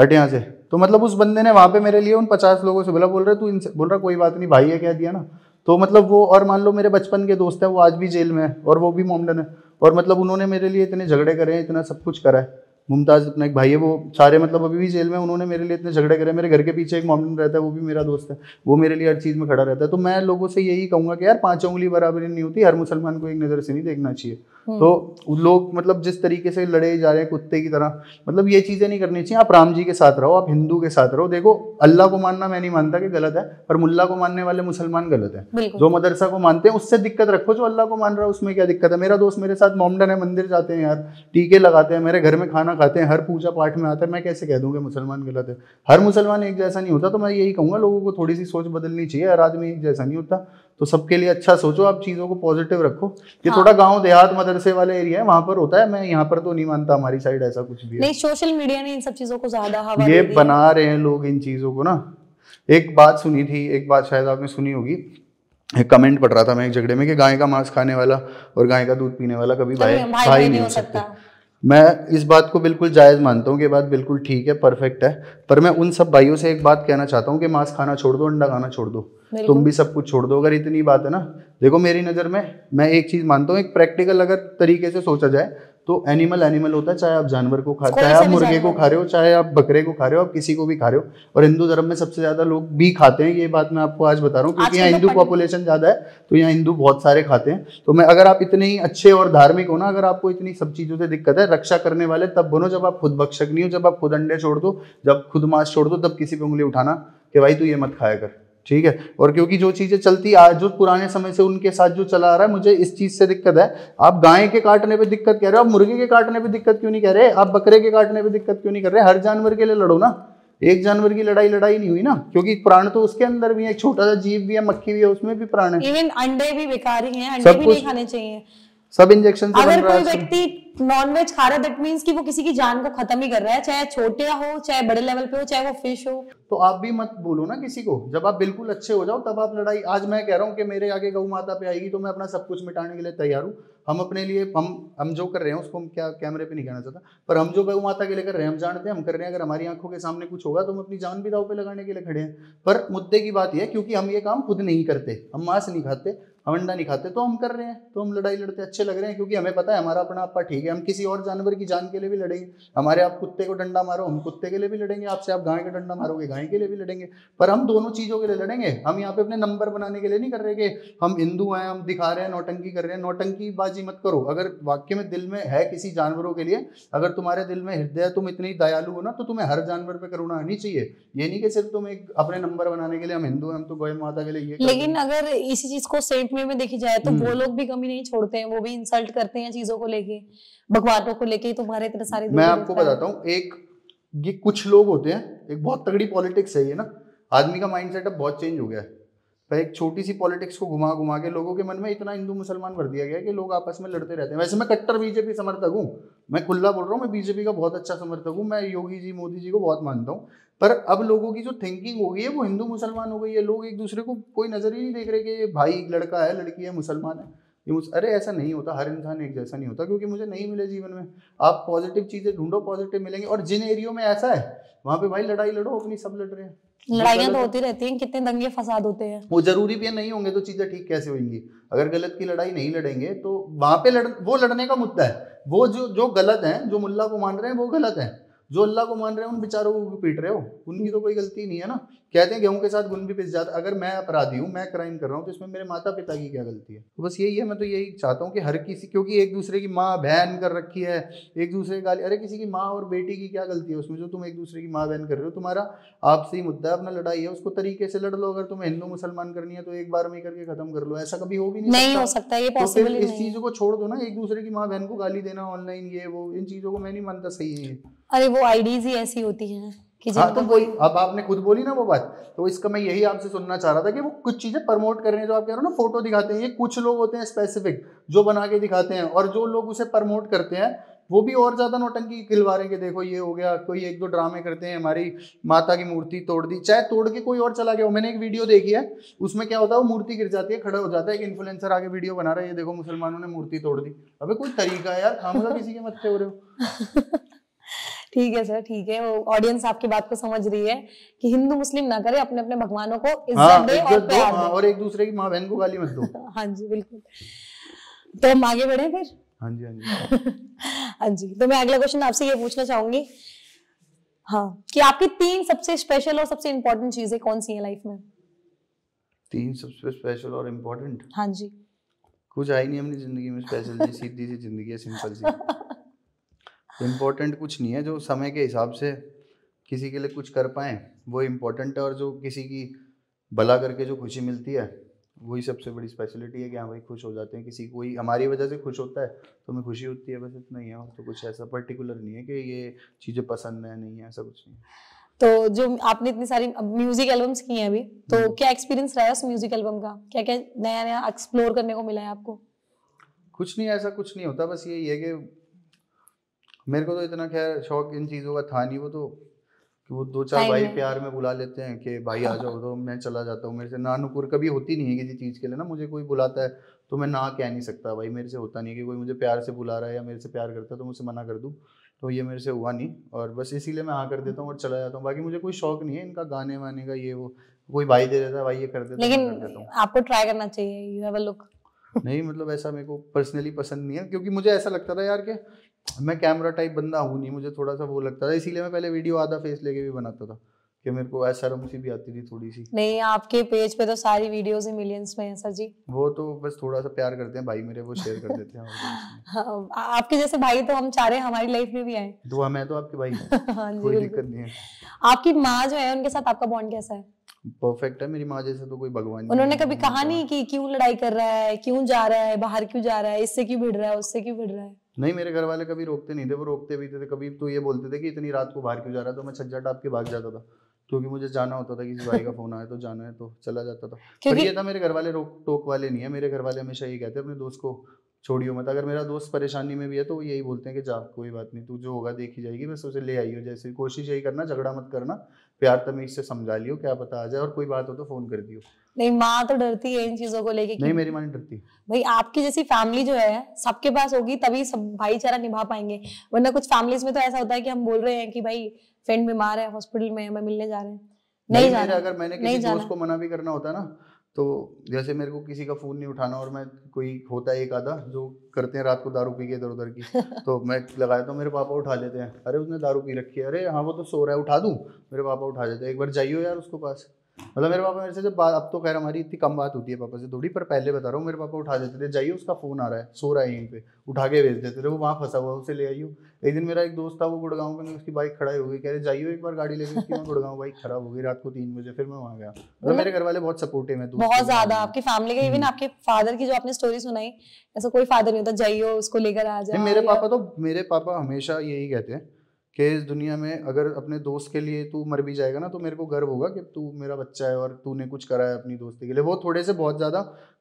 हट यहाँ से तो मतलब उस बंदे ने वहाँ पे मेरे लिए उन पचास लोगों से बोला बोल रहे तू इनसे बोल रहा कोई बात नहीं भाई है कह दिया ना तो मतलब वो और मान लो मेरे बचपन के दोस्त हैं वो आज भी जेल में है और वो भी मोमडन है और मतलब उन्होंने मेरे लिए इतने झगड़े करे हैं इतना सब कुछ करा है मुमताज़ अपना एक भाई है वो सारे मतलब अभी भी जेल में उन्होंने मेरे लिए इतने झगड़े करे मेरे घर के पीछे एक मॉमिन रहता है वो भी मेरा दोस्त है वो मेरे लिए हर चीज़ में खड़ा रहता है तो मैं लोगों से यही कहूँगा कि यार पाँच उंगली बराबरी नहीं होती हर मुसलमान को एक नज़र से नहीं देखना चाहिए हम्म। तो लोग मतलब जिस तरीके से लड़े जा रहे हैं कुत्ते की तरह मतलब ये चीज़ें नहीं करनी चाहिए आप राम जी के साथ रहो आप हिंदू के साथ रहो देखो अल्लाह को मानना मैं नहीं मानता कि गलत है पर मुल्ला को मानने वाले मुसलमान गलत है जो मदरसा को मानते हैं उससे दिक्कत रखो जो अल्लाह को मान रहा है उसमें क्या दिक्कत है मेरा दोस्त मेरे साथ मोमडन है मंदिर जाते हैं यार टीके लगाते हैं मेरे घर में खाना खाते हैं हर पूजा पाठ में आता है मैं कैसे कह दूँ कि मुसलमान गलत है हर मुसलमान एक जैसा नहीं होता तो मैं यही कहूँगा लोगों को थोड़ी सी सोच बदलनी चाहिए हर आदमी एक जैसा नहीं होता तो सबके लिए अच्छा सोचो आप चीज़ों को पॉजिटिव रखो ये हाँ। थोड़ा गांव देहात मदरसे वाले एरिया है वहाँ पर होता है मैं यहाँ पर तो नहीं मानता हमारी साइड ऐसा कुछ भी है। नहीं सोशल मीडिया ने इन सब चीज़ों को ज्यादा हवा ये बना रहे हैं लोग इन चीज़ों को ना एक बात सुनी थी एक बात शायद आपने सुनी होगी एक कमेंट पढ़ रहा था मैं एक झगड़े में कि गाय का मांस खाने वाला और गाय का दूध पीने वाला कभी भाई भाई नहीं हो सकता मैं इस बात को बिल्कुल जायज़ मानता हूँ कि बात बिल्कुल ठीक है परफेक्ट है पर मैं उन सब भाइयों से एक बात कहना चाहता हूँ कि मांस खाना छोड़ दो अंडा खाना छोड़ दो तुम भी सब कुछ छोड़ दो अगर इतनी बात है ना देखो मेरी नज़र में मैं एक चीज़ मानता हूँ एक प्रैक्टिकल अगर तरीके से सोचा जाए तो एनिमल एनिमल होता है चाहे आप जानवर को खा चाहे आप मुर्गे को खा रहे हो चाहे आप बकरे को खा रहे हो आप किसी को भी खा रहे हो और हिंदू धर्म में सबसे ज्यादा लोग भी खाते हैं ये बात मैं आपको आज बता रहा हूँ क्योंकि यहाँ हिंदू पॉपुलेशन ज्यादा है तो यहाँ हिंदू बहुत सारे खाते हैं तो मैं अगर आप इतने ही अच्छे और धार्मिक हो ना अगर आपको इतनी सब चीजों से दिक्कत है रक्षा करने वाले तब बनो जब आप खुद बख्शक नहीं हो जब आप खुद अंडे छोड़ दो जब खुद मांस छोड़ दो तब किसी पे उंगली उठाना कि भाई तू ये मत खाया कर ठीक है और क्योंकि जो चीज़ें चलती आज जो पुराने समय से उनके साथ जो चला आ रहा है मुझे इस चीज़ से दिक्कत है आप गाय के काटने पे दिक्कत कह रहे हो आप मुर्गे के काटने पे दिक्कत क्यों नहीं कह रहे आप बकरे के काटने पे दिक्कत क्यों नहीं कर रहे हर जानवर के लिए लड़ो ना एक जानवर की लड़ाई लड़ाई नहीं हुई ना क्योंकि प्राण तो उसके अंदर भी है छोटा सा जीव भी है मक्खी भी है उसमें भी प्राण है इवन अंडे भी बेकार ही हैं अंडे भी नहीं खाने चाहिए सब इंजेक्शन अगर कोई व्यक्ति नॉनवेज खा रहा है दैट मींस कि वो किसी की जान को खत्म ही कर रहा है चाहे छोटे हो चाहे बड़े लेवल पे हो चाहे वो फिश हो तो आप भी मत बोलो ना किसी को जब आप बिल्कुल अच्छे हो जाओ तब आप लड़ाई आज मैं कह रहा हूँ कि मेरे आगे गऊ माता पे आएगी तो मैं अपना सब कुछ मिटाने के लिए तैयार हूँ हम अपने लिए हम हम जो कर रहे हैं उसको हम क्या कैमरे पे नहीं कहना चाहता पर हम जो गऊ माता के लिए कर रहे हैं हम जानते हैं हम कर रहे हैं अगर हमारी आंखों के सामने कुछ होगा तो हम अपनी जान भी दाव पे लगाने के लिए खड़े हैं पर मुद्दे की बात यह है क्योंकि हम ये काम खुद नहीं करते हम मांस नहीं खाते हम अंडा नहीं खाते तो हम कर रहे हैं तो हम लड़ाई लड़ते अच्छे लग रहे हैं क्योंकि हमें पता है हमारा अपना आपा ठीक है हम किसी और जानवर की जान के लिए भी लड़ेंगे हमारे आप कुत्ते को डंडा मारो हम कुत्ते के लिए भी लड़ेंगे आपसे आप गाय का डंडा मारोगे गाय के लिए भी लड़ेंगे पर हम दोनों चीज़ों के लिए लड़ेंगे हम यहाँ पे अपने नंबर बनाने के लिए नहीं कर रहे कि हम हिंदू हैं हम दिखा रहे हैं नौटंकी कर रहे हैं नौटंकी बाजी मत करो अगर वाक्य में दिल में है किसी जानवरों के लिए अगर तुम्हारे दिल में हृदय तुम इतनी दयालु हो ना तो तुम्हें हर जानवर पर करुणा आनी चाहिए ये नहीं कि सिर्फ तुम एक अपने नंबर बनाने के लिए हम हिंदू हैं हम तो गौ माता के लिए लेकिन अगर इसी चीज को सेंट में में देखी जाए तो वो हम्म। लोग भी कमी नहीं छोड़ते हैं वो भी इंसल्ट करते हैं चीजों को लेके बकवासों को लेके तुम्हारे इतने सारे मैं आपको बताता हूँ एक ये कुछ लोग होते हैं एक बहुत तगड़ी पॉलिटिक्स है ये ना आदमी का माइंड अब बहुत चेंज हो गया है पर एक छोटी सी पॉलिटिक्स को घुमा घुमा के लोगों के मन में इतना हिंदू मुसलमान भर दिया गया कि लोग आपस में लड़ते रहते हैं वैसे मैं कट्टर बीजेपी समर्थक हूँ मैं खुला बोल रहा हूँ मैं बीजेपी का बहुत अच्छा समर्थक हूँ मैं योगी जी मोदी जी को बहुत मानता हूँ पर अब लोगों की जो थिंकिंग हो गई है वो हिंदू मुसलमान हो गई है लोग एक दूसरे को कोई नज़र ही नहीं देख रहे कि ये भाई लड़का है लड़की है मुसलमान है ये अरे ऐसा नहीं होता हर इंसान एक जैसा नहीं होता क्योंकि मुझे नहीं मिले जीवन में आप पॉजिटिव चीज़ें ढूंढो पॉजिटिव मिलेंगे और जिन एरियो में ऐसा है वहाँ पे भाई लड़ाई लड़ो अपनी सब लड़ रहे हैं लड़ाइया तो होती रहती हैं कितने दंगे फसाद होते हैं वो जरूरी भी नहीं होंगे तो चीजें ठीक कैसे होंगी अगर गलत की लड़ाई नहीं लड़ेंगे तो वहां पे लड़ वो लड़ने का मुद्दा है वो जो जो गलत है जो मुल्ला को मान रहे हैं वो गलत है जो अल्लाह को मान रहे हैं उन बेचारों को पीट रहे हो उनकी तो कोई गलती नहीं है ना कहते हैं गेहूं के साथ गुण भी पिस जाता अगर मैं अपराधी हूँ मैं क्राइम कर रहा हूँ तो इसमें मेरे माता पिता की क्या गलती है तो बस यही है मैं तो यही चाहता हूँ कि हर किसी क्योंकि एक दूसरे की माँ बहन कर रखी है एक दूसरे की गाली अरे किसी की माँ और बेटी की क्या गलती है उसमें जो तुम एक दूसरे की माँ बहन कर रहे हो तुम्हारा आपसी मुद्दा अपना लड़ाई है उसको तरीके से लड़ लो अगर तुम्हें हिंदू मुसलमान करनी है तो एक बार में करके खत्म कर लो ऐसा कभी हो भी नहीं, नहीं हो सकता ये पॉसिबल तो इस चीज को छोड़ दो ना एक दूसरे की माँ बहन को गाली देना ऑनलाइन ये वो इन चीजों को मैं नहीं मानता सही है अरे वो आईडीज ही ऐसी होती है हाँ तो कोई अब आपने खुद बोली ना वो बात तो इसका मैं यही आपसे सुनना चाह रहा था कि वो कुछ चीज़ें प्रमोट कर रहे हैं जो आप कह रहे हो ना फोटो दिखाते हैं ये कुछ लोग होते हैं स्पेसिफिक जो बना के दिखाते हैं और जो लोग उसे प्रमोट करते हैं वो भी और ज़्यादा नोटंकी खिलवा रहे हैं कि देखो ये हो गया कोई एक दो ड्रामे करते हैं हमारी माता की मूर्ति तोड़ दी चाहे तोड़ के कोई और चला गया मैंने एक वीडियो देखी है उसमें क्या होता है वो मूर्ति गिर जाती है खड़ा हो जाता है एक इन्फ्लुएंसर आगे वीडियो बना रहा है ये देखो मुसलमानों ने मूर्ति तोड़ दी अबे कोई तरीका है यार खामोजा किसी के मत से हो रहे हो ठीक है सर ठीक है वो ऑडियंस आपकी बात को समझ रही है कि हिंदू मुस्लिम ना करे अपने अपने भगवानों को इज्जत हाँ, दे और प्यार हाँ, दे और एक दूसरे की माँ बहन को गाली मत दो हाँ जी बिल्कुल तो हम आगे बढ़े फिर हाँ जी हाँ जी हाँ जी तो मैं अगला क्वेश्चन आपसे ये पूछना चाहूंगी हाँ कि आपकी तीन सबसे स्पेशल और सबसे इम्पोर्टेंट चीजें कौन सी है लाइफ में तीन सबसे स्पेशल और इम्पोर्टेंट हाँ जी कुछ आई नहीं अपनी जिंदगी में स्पेशल जी सीधी सी जिंदगी है सिंपल सी इम्पोर्टेंट कुछ नहीं है जो समय के हिसाब से किसी के लिए कुछ कर पाएँ वो इम्पोर्टेंट है और जो किसी की भला करके जो खुशी मिलती है वही सबसे बड़ी स्पेशलिटी है कि हाँ भाई खुश हो जाते हैं किसी कोई हमारी वजह से खुश होता है तो हमें खुशी होती है बस इतना ही है और तो कुछ ऐसा पर्टिकुलर नहीं है कि ये चीज़ें पसंद है नहीं है ऐसा कुछ नहीं तो जो आपने इतनी सारी म्यूजिक एल्बम्स की हैं अभी तो हम्म। क्या एक्सपीरियंस रहा है उस म्यूजिक एल्बम का क्या क्या नया नया एक्सप्लोर करने को मिला है आपको कुछ नहीं ऐसा कुछ नहीं होता बस यही है कि मेरे को तो इतना खैर शौक इन चीज़ों का था नहीं वो तो कि वो दो चार भाई प्यार में बुला लेते हैं कि भाई आ जाओ तो मैं चला जाता हूँ मेरे से ना नुकुर कभी होती नहीं है किसी चीज़ के लिए ना मुझे कोई बुलाता है तो मैं ना कह नहीं सकता भाई मेरे से होता नहीं है कि कोई मुझे प्यार से बुला रहा है या मेरे से प्यार करता है तो मुझसे मना कर दूँ तो ये मेरे से हुआ नहीं और बस इसीलिए मैं हाँ कर देता हूँ और चला जाता हूँ बाकी मुझे कोई शौक नहीं है इनका गाने वाने का ये वो कोई भाई दे देता है भाई ये कर देता लेकिन आपको ट्राई करना चाहिए यू हैव अ लुक नहीं मतलब ऐसा मेरे को पर्सनली पसंद नहीं है क्योंकि मुझे ऐसा लगता था यार कि मैं कैमरा टाइप बंदा हूँ नहीं मुझे थोड़ा सा वो लगता था इसीलिए मैं पहले वीडियो आधा फेस लेके भी बनाता था कि मेरे को शर्म सी भी आती थी थोड़ी सी नहीं आपके पेज पे तो सारी वीडियोस ही मिलियंस में हैं सर जी वो तो बस थोड़ा सा प्यार करते हैं भाई मेरे वो शेयर कर देते हैं हाँ, आपके जैसे भाई तो हम चाह रहे हैं हमारी लाइफ में भी आए दुआ तो हाँ, मैं तो आपके भाई हाँ, कोई दिक्कत नहीं है आपकी माँ जो है उनके साथ आपका बॉन्ड कैसा है परफेक्ट है मेरी माँ जैसे तो कोई भगवान नहीं उन्होंने कभी कहा तो नहीं कि क्यों लड़ाई कर रहा है क्यों जा रहा है बाहर क्यों जा रहा है इससे क्यों भिड़ रहा है उससे क्यों भिड़ रहा है नहीं मेरे घर वाले कभी रोकते नहीं थे वो रोकते भी थे कभी तो ये बोलते थे कि इतनी रात को बाहर क्यों जा रहा तो मैं छज्जा टाप के भाग जाता था क्योंकि मुझे जाना होता था किसी भाई का फोन आया तो जाना है तो चला जाता था पर ये था मेरे घर वाले रोक टोक वाले नहीं है मेरे घर वाले हमेशा यही कहते अपने दोस्त को छोड़ियो मत अगर मेरा दोस्त परेशानी में भी है तो वो यही बोलते हैं कि जा कोई बात नहीं तू जो होगा देखी जाएगी बस उसे ले आई हो जैसे कोशिश यही करना झगड़ा मत करना प्यार तमीज से समझा लियो क्या पता आ जाए और कोई बात हो तो फ़ोन कर दियो नहीं माँ तो डरती है इन चीजों को लेके नहीं मेरी माँ नहीं डरती भाई आपकी जैसी फैमिली जो है सबके पास होगी तभी सब भाईचारा निभा पाएंगे वरना कुछ फैमिलीज में तो ऐसा होता है कि हम बोल रहे हैं कि भाई फ्रेंड बीमार है हॉस्पिटल में मैं मिलने जा रहे हैं नहीं, जा रहा अगर मैंने किसी दोस्त को मना भी करना होता ना तो जैसे मेरे को किसी का फोन नहीं उठाना और मैं कोई होता है एक आधा जो करते हैं रात को दारू पी के इधर उधर की तो मैं लगाया तो मेरे पापा उठा लेते हैं अरे उसने दारू पी रखी है अरे हाँ वो तो सो रहा है उठा दूँ मेरे पापा उठा देते हैं एक बार जाइयो यार उसको पास मतलब मेरे पापा मेरे से जब अब तो खैर हमारी इतनी कम बात होती है पापा से थोड़ी पर पहले बता रहा हूँ मेरे पापा उठा देते थे जाइए उसका फ़ोन आ रहा है सो रहा है यहीं पे उठा के भेज देते थे वो वहाँ फंसा हुआ उसे ले आइयो एक दिन मेरा एक दोस्त था वो गुड़गांव में उसकी बाइक खड़ा हो गई कह रहे जाइयो एक बार गाड़ी लेके उसकी गुड़गांव बाइक खराब हो गई रात को तीन बजे फिर मैं वहाँ गया मतलब, मतलब मेरे घर वाले बहुत सपोर्टिव है बहुत ज़्यादा आपकी फैमिली का इवन आपके फादर की जो आपने स्टोरी सुनाई ऐसा कोई फादर नहीं होता जाइयो उसको लेकर आ जाए मेरे पापा तो मेरे पापा हमेशा यही कहते हैं कि इस दुनिया में अगर अपने दोस्त के लिए तू मर भी जाएगा ना तो मेरे को गर्व होगा कि तू मेरा बच्चा है और तूने कुछ करा है अपनी दोस्ती के लिए वो थोड़े से बहुत ज़्यादा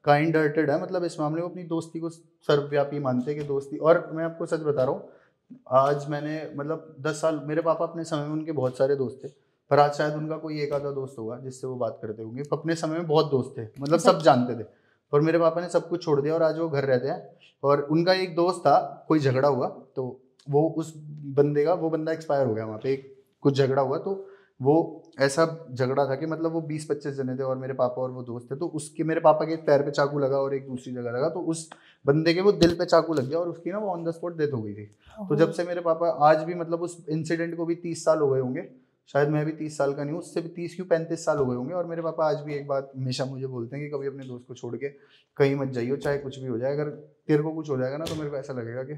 काइंड हर्टेड है मतलब इस मामले में अपनी दोस्ती को सर्वव्यापी मानते हैं कि दोस्ती और मैं आपको सच बता रहा हूँ आज मैंने मतलब दस साल मेरे पापा अपने समय में उनके बहुत सारे दोस्त थे पर आज शायद उनका कोई एक आधा दोस्त होगा जिससे वो बात करते होंगे अपने समय में बहुत दोस्त थे मतलब अच्छा। सब जानते थे पर मेरे पापा ने सब कुछ छोड़ दिया और आज वो घर रहते हैं और उनका एक दोस्त था कोई झगड़ा हुआ तो वो उस बंदे का वो बंदा एक्सपायर हो गया वहाँ पे एक कुछ झगड़ा हुआ तो वो ऐसा झगड़ा था कि मतलब वो बीस पच्चीस जने थे और मेरे पापा और वो दोस्त थे तो उसके मेरे पापा के पैर पे चाकू लगा और एक दूसरी जगह लगा तो उस बंदे के वो दिल पे चाकू लग गया और उसकी ना वो ऑन द स्पॉट डेथ हो गई थी तो जब से मेरे पापा आज भी मतलब उस इंसिडेंट को भी तीस साल हो गए होंगे शायद मैं भी तीस साल का नहीं हूँ उससे भी तीस क्यों पैंतीस साल हो गए होंगे और मेरे पापा आज भी एक बात हमेशा मुझे बोलते हैं कि कभी अपने दोस्त को छोड़ के कहीं मत जाइयो चाहे कुछ भी हो जाए अगर तेरे को कुछ हो जाएगा ना तो मेरे को ऐसा लगेगा कि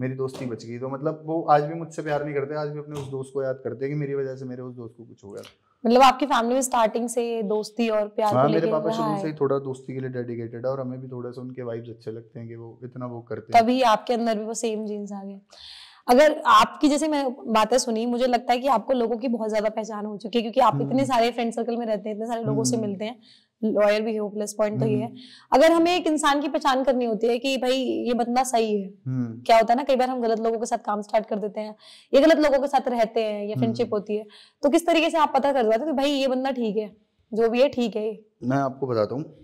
मेरी दोस्ती बच गई तो मतलब वो आज भी मुझसे प्यार नहीं करते आज भी अपने उस दोस्त को याद करते हैं कि मेरी वजह से मेरे उस दोस्त को कुछ हो गया मतलब आपकी फैमिली में स्टार्टिंग से दोस्ती और प्यार हाँ, मेरे पापा शुरू से ही थोड़ा दोस्ती के लिए डेडिकेटेड है और हमें भी थोड़ा सा उनके वाइब्स अच्छे लगते हैं कि वो इतना वो करते हैं तभी आपके अंदर भी वो सेम जीन्स आ गए अगर आपकी जैसे मैं बातें सुनी मुझे लगता है कि आपको लोगों की बहुत ज्यादा पहचान हो चुकी है क्योंकि आप इतने हम्म। सारे फ्रेंड सर्कल में रहते हैं इतने सारे लोगों से हम्म। मिलते हैं लॉयर भी है प्लस पॉइंट तो ये है हम्म। अगर हमें एक इंसान की पहचान करनी होती है कि भाई ये बंदा सही है हम्म। क्या होता है ना कई बार हम गलत लोगों के साथ काम स्टार्ट कर देते हैं ये गलत लोगों के साथ रहते हैं या फ्रेंडशिप हम्म। होती है तो किस तरीके से आप पता कर जाते हो कि भाई ये बंदा ठीक है जो भी है ठीक है मैं आपको बताता हूँ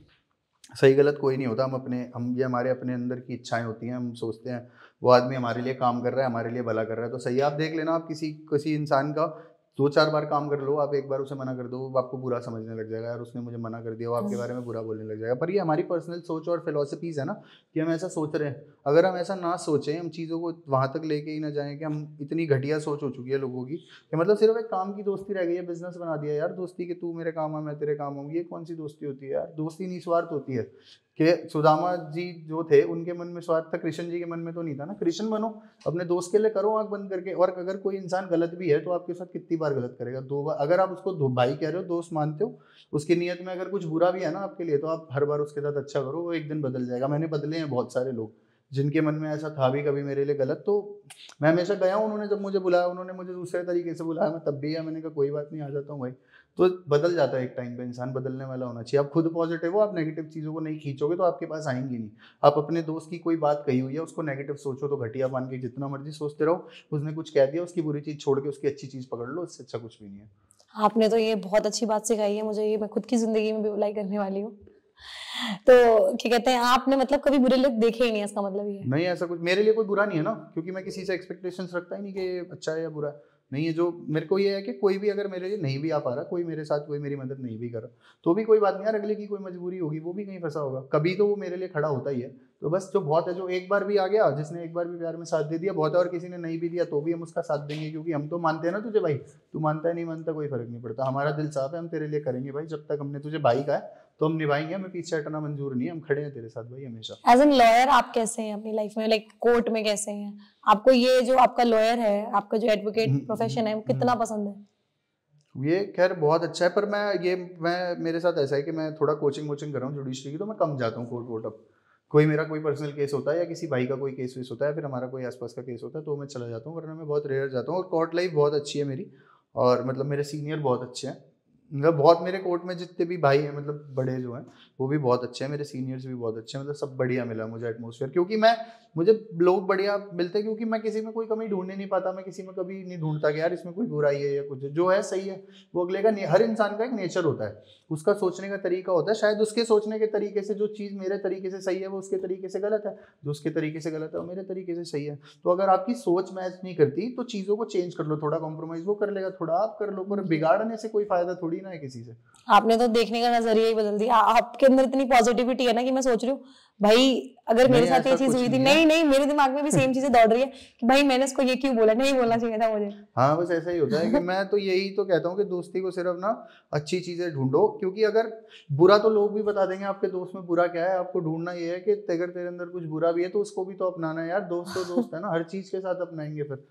सही गलत कोई नहीं होता हम अपने हम ये हमारे अपने अंदर की इच्छाएं होती हैं हम सोचते हैं वो आदमी हमारे लिए काम कर रहा है हमारे लिए भला कर रहा है तो सही आप देख लेना आप किसी किसी इंसान का दो चार बार काम कर लो आप एक बार उसे मना कर दो वो आपको बुरा समझने लग जाएगा यार उसने मुझे मना कर दिया वो आपके हम्म। बारे में बुरा बोलने लग जाएगा पर ये हमारी पर्सनल सोच और फिलोसफीज़ है ना कि हम ऐसा सोच रहे हैं अगर हम ऐसा ना सोचें हम चीज़ों को वहाँ तक लेके ही ना जाएं कि हम इतनी घटिया सोच हो चुकी है लोगों की कि मतलब सिर्फ एक काम की दोस्ती रह गई है बिजनेस बना दिया यार दोस्ती के तू मेरे काम आ मैं तेरे काम आऊँ ये कौन सी दोस्ती होती है यार दोस्ती निस्वार्थ होती है कि सुदामा जी जो थे उनके मन में स्वार्थ था कृष्ण जी के मन में तो नहीं था ना कृष्ण बनो अपने दोस्त के लिए करो आँख बंद करके और अगर कोई इंसान गलत भी है तो आपके साथ कितनी बार गलत करेगा दो बार अगर आप उसको भाई कह रहे हो दोस्त मानते हो उसकी नीयत में अगर कुछ बुरा भी है ना आपके लिए तो आप हर बार उसके साथ अच्छा करो वो एक दिन बदल जाएगा मैंने बदले हैं बहुत सारे लोग जिनके मन में ऐसा था भी कभी मेरे लिए गलत तो मैं हमेशा गया उन्होंने जब मुझे बुलाया उन्होंने मुझे दूसरे तरीके से बुलाया मैं तब भी या मैंने कहा कोई बात नहीं आ जाता हूँ भाई तो बदल जाता है एक टाइम पे इंसान बदलने वाला होना चाहिए आप खुद पॉजिटिव हो आप नेगेटिव चीज़ों को नहीं खींचोगे तो आपके पास आएंगी नहीं आप अपने दोस्त की कोई बात कही हुई है उसको नेगेटिव सोचो तो घटिया मान के जितना मर्जी सोचते रहो उसने कुछ कह दिया उसकी बुरी चीज़ छोड़ के उसकी अच्छी चीज़ पकड़ लो उससे अच्छा कुछ भी नहीं है आपने तो ये बहुत अच्छी बात सिखाई है मुझे ये मैं खुद की ज़िंदगी में भी अप्लाई करने वाली हूँ तो क्या कहते हैं आपने मतलब कभी बुरे लोग देखे ही नहीं इसका मतलब ये नहीं ऐसा कुछ मेरे लिए कोई बुरा नहीं है ना क्योंकि मैं किसी से एक्सपेक्टेशंस रखता ही नहीं कि अच्छा है या बुरा है नहीं है जो मेरे को ये है कि कोई भी अगर मेरे लिए नहीं भी आ पा रहा कोई मेरे साथ कोई मेरी मदद नहीं भी कर रहा तो भी कोई बात नहीं यार अगले की कोई मजबूरी होगी वो भी कहीं फंसा होगा कभी तो वो मेरे लिए खड़ा होता ही है तो बस जो बहुत है जो एक बार भी आ गया जिसने एक बार भी प्यार में साथ दे दिया बहुत है और किसी ने नहीं भी दिया तो भी हम उसका साथ देंगे क्योंकि हम तो मानते हैं ना तुझे भाई तू मानता है नहीं मानता कोई फर्क नहीं पड़ता हमारा दिल साफ है हम तेरे लिए करेंगे भाई जब तक हमने तुझे भाई का है तो हम निभाएंगे हमें पीछे हटना मंजूर नहीं है हम खड़े हैं तेरे साथ भाई हमेशा एज एन लॉयर आप कैसे हैं अपनी लाइफ में लाइक कोर्ट में कैसे हैं आपको ये जो आपका लॉयर है आपका जो एडवोकेट प्रोफेशन हम्म, है वो हम्म, कितना हम्म। पसंद है ये खैर बहुत अच्छा है पर मैं ये मैं मेरे साथ ऐसा है कि मैं थोड़ा कोचिंग वोचिंग कर रहा हूँ जुडिशरी की तो मैं कम जाता हूँ कोर्ट वोट अब कोई मेरा कोई पर्सनल केस होता है या किसी भाई का कोई केस वेस होता है फिर हमारा कोई आसपास का केस होता है तो मैं चला जाता हूँ वरना मैं बहुत रेयर जाता हूँ और कोर्ट लाइफ बहुत अच्छी है मेरी और मतलब मेरे सीनियर बहुत अच्छे हैं मतलब बहुत मेरे कोर्ट में जितने भी भाई हैं मतलब बड़े जो हैं वो भी बहुत अच्छे हैं मेरे सीनियर्स भी बहुत अच्छे हैं मतलब सब बढ़िया मिला मुझे एटमोसफियर क्योंकि मैं मुझे लोग बढ़िया मिलते क्योंकि मैं किसी में कोई कमी ढूंढने नहीं पाता मैं किसी में कभी नहीं ढूंढता कि यार इसमें कोई बुराई है या कुछ जो है सही है वो अगले का हर इंसान का एक नेचर होता है उसका सोचने का तरीका होता है शायद उसके सोचने के तरीके से जो चीज़ मेरे तरीके से सही है वो उसके तरीके से गलत है जो उसके तरीके से गलत है वो मेरे तरीके से सही है तो अगर आपकी सोच मैच नहीं करती तो चीज़ों को चेंज कर लो थोड़ा कॉम्प्रोमाइज़ वो कर लेगा थोड़ा आप कर लो पर बिगाड़ने से कोई फ़ायदा थोड़ी थोड़ी ना है किसी से आपने तो देखने का नजरिया ही बदल दिया आपके अंदर इतनी पॉजिटिविटी है ना कि मैं सोच रही हूँ भाई अगर मेरे साथ ये चीज हुई थी नहीं नहीं मेरे दिमाग में भी सेम चीजें दौड़ रही है कि भाई मैंने इसको ये क्यों बोला नहीं बोलना चाहिए था मुझे हाँ बस ऐसा ही होता है कि मैं तो यही तो कहता हूँ कि दोस्ती को सिर्फ ना अच्छी चीजें ढूंढो क्योंकि अगर बुरा तो लोग भी बता देंगे आपके दोस्त में बुरा क्या है आपको ढूंढना ये है कि अगर तेरे अंदर कुछ बुरा भी है तो उसको भी तो अपनाना है यार दोस्त तो दोस्त है ना हर चीज के साथ अपनाएंगे फिर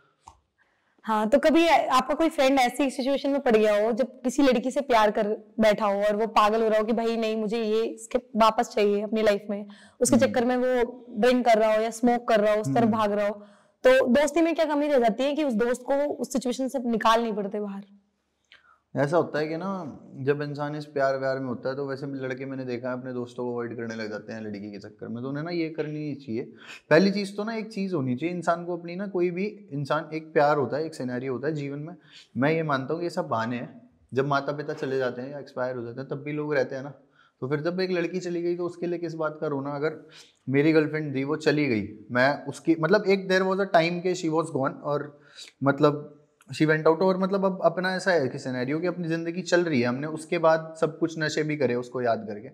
हाँ तो कभी आपका कोई फ्रेंड ऐसी सिचुएशन में पड़ गया हो जब किसी लड़की से प्यार कर बैठा हो और वो पागल हो रहा हो कि भाई नहीं मुझे ये इसके वापस चाहिए अपनी लाइफ में उसके हम्म। चक्कर में वो ड्रिंक कर रहा हो या स्मोक कर रहा हो उस तरफ हम्म। भाग रहा हो तो दोस्ती में क्या कमी रह जाती है कि उस दोस्त को उस सिचुएशन से निकाल नहीं पड़ते बाहर ऐसा होता है कि ना जब इंसान इस प्यार व्यार में होता है तो वैसे लड़के मैंने देखा है अपने दोस्तों को अवॉइड करने लग जाते हैं लड़की के चक्कर में तो उन्हें ना ये करनी नहीं चाहिए पहली चीज़ तो ना एक चीज़ होनी चाहिए इंसान को अपनी ना कोई भी इंसान एक प्यार होता है एक सिनेरियो होता है जीवन में मैं ये मानता हूँ कि ये सब बहाने हैं जब माता पिता चले जाते हैं या एक्सपायर हो जाते हैं तब भी लोग रहते हैं ना तो फिर जब एक लड़की चली गई तो उसके लिए किस बात का रोना अगर मेरी गर्लफ्रेंड थी वो चली गई मैं उसकी मतलब एक देर वॉज अ टाइम के शी वॉज गॉन और मतलब शी वेंट आउट और मतलब अब अपना ऐसा है कि सिनेरियो की अपनी ज़िंदगी चल रही है हमने उसके बाद सब कुछ नशे भी करे उसको याद करके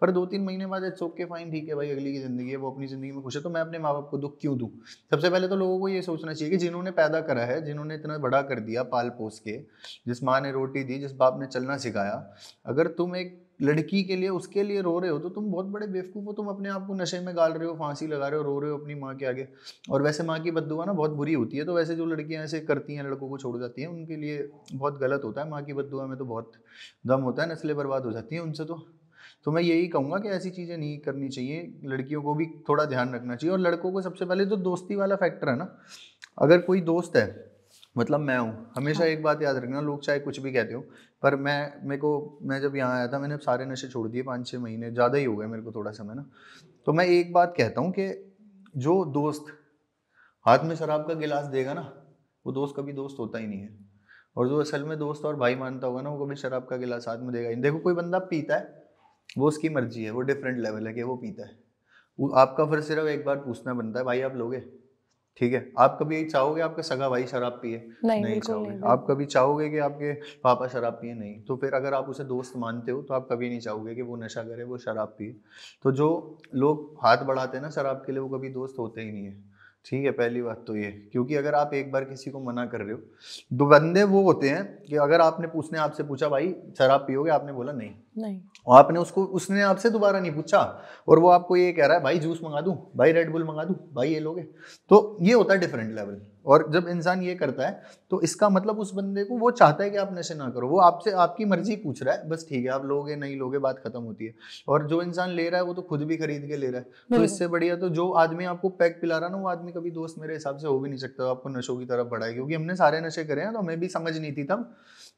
पर दो तीन महीने बाद इट्स ओके फाइन ठीक है भाई अगली की ज़िंदगी है वो अपनी ज़िंदगी में खुश है तो मैं अपने माँ बाप को दुख क्यों दूँ सबसे पहले तो लोगों को ये सोचना चाहिए कि जिन्होंने पैदा करा है जिन्होंने इतना बड़ा कर दिया पाल पोस के जिस माँ ने रोटी दी जिस बाप ने चलना सिखाया अगर तुम एक लड़की के लिए उसके लिए रो रहे हो तो तुम बहुत बड़े बेवकूफ़ हो तुम अपने आप को नशे में गाल रहे हो फांसी लगा रहे हो रो रहे हो अपनी माँ के आगे और वैसे माँ की बदुआ ना बहुत बुरी होती है तो वैसे जो लड़कियाँ ऐसे करती हैं लड़कों को छोड़ जाती हैं उनके लिए बहुत गलत होता है माँ की बदुआ में तो बहुत दम होता है नस्लें बर्बाद हो जाती हैं उनसे तो तो मैं यही कहूँगा कि ऐसी चीज़ें नहीं करनी चाहिए लड़कियों को भी थोड़ा ध्यान रखना चाहिए और लड़कों को सबसे पहले तो दोस्ती वाला फैक्टर है ना अगर कोई दोस्त है मतलब मैं हूँ हमेशा हाँ। एक बात याद रखना लोग चाहे कुछ भी कहते हो पर मैं मेरे को मैं जब यहाँ आया था मैंने सारे नशे छोड़ दिए पाँच छः महीने ज़्यादा ही हो गए मेरे को थोड़ा समय ना तो मैं एक बात कहता हूँ कि जो दोस्त हाथ में शराब का गिलास देगा ना वो दोस्त कभी दोस्त होता ही नहीं है और जो असल में दोस्त और भाई मानता होगा ना वो कभी शराब का गिलास हाथ में देगा ही देखो कोई बंदा पीता है वो उसकी मर्जी है वो डिफरेंट लेवल है कि वो पीता है वो आपका फिर सिर्फ एक बार पूछना बनता है भाई आप लोगे ठीक है आप कभी चाहोगे आपका सगा भाई शराब पिए नहीं, नहीं चाहोगे नहीं, आप कभी चाहोगे कि आपके पापा शराब पिए नहीं तो फिर अगर आप उसे दोस्त मानते हो तो आप कभी नहीं चाहोगे कि वो नशा करे वो शराब पिए तो जो लोग हाथ बढ़ाते हैं ना शराब के लिए वो कभी दोस्त होते ही नहीं है ठीक है पहली बात तो ये क्योंकि अगर आप एक बार किसी को मना कर रहे हो दो तो बंदे वो होते हैं कि अगर आपने उसने आपसे पूछा भाई शराब पियोगे आपने बोला नहीं नहीं आपने उसको उसने आपसे दोबारा नहीं पूछा और वो आपको ये कह रहा है भाई जूस मंगा दूँ भाई रेड बुल मंगा दूँ भाई ये लोगे तो ये होता है डिफरेंट लेवल और जब इंसान ये करता है तो इसका मतलब उस बंदे को वो चाहता है कि आप नशे ना करो वो आपसे आपकी मर्जी पूछ रहा है बस ठीक है आप लोगे नहीं लोगे बात खत्म होती है और जो इंसान ले रहा है वो तो खुद भी खरीद के ले रहा है तो इससे बढ़िया तो जो आदमी आपको पैक पिला रहा ना वो आदमी कभी दोस्त मेरे हिसाब से हो भी नहीं सकता आपको नशों की तरफ बढ़ाए क्योंकि हमने सारे नशे करे हैं तो हमें भी समझ नहीं थी तब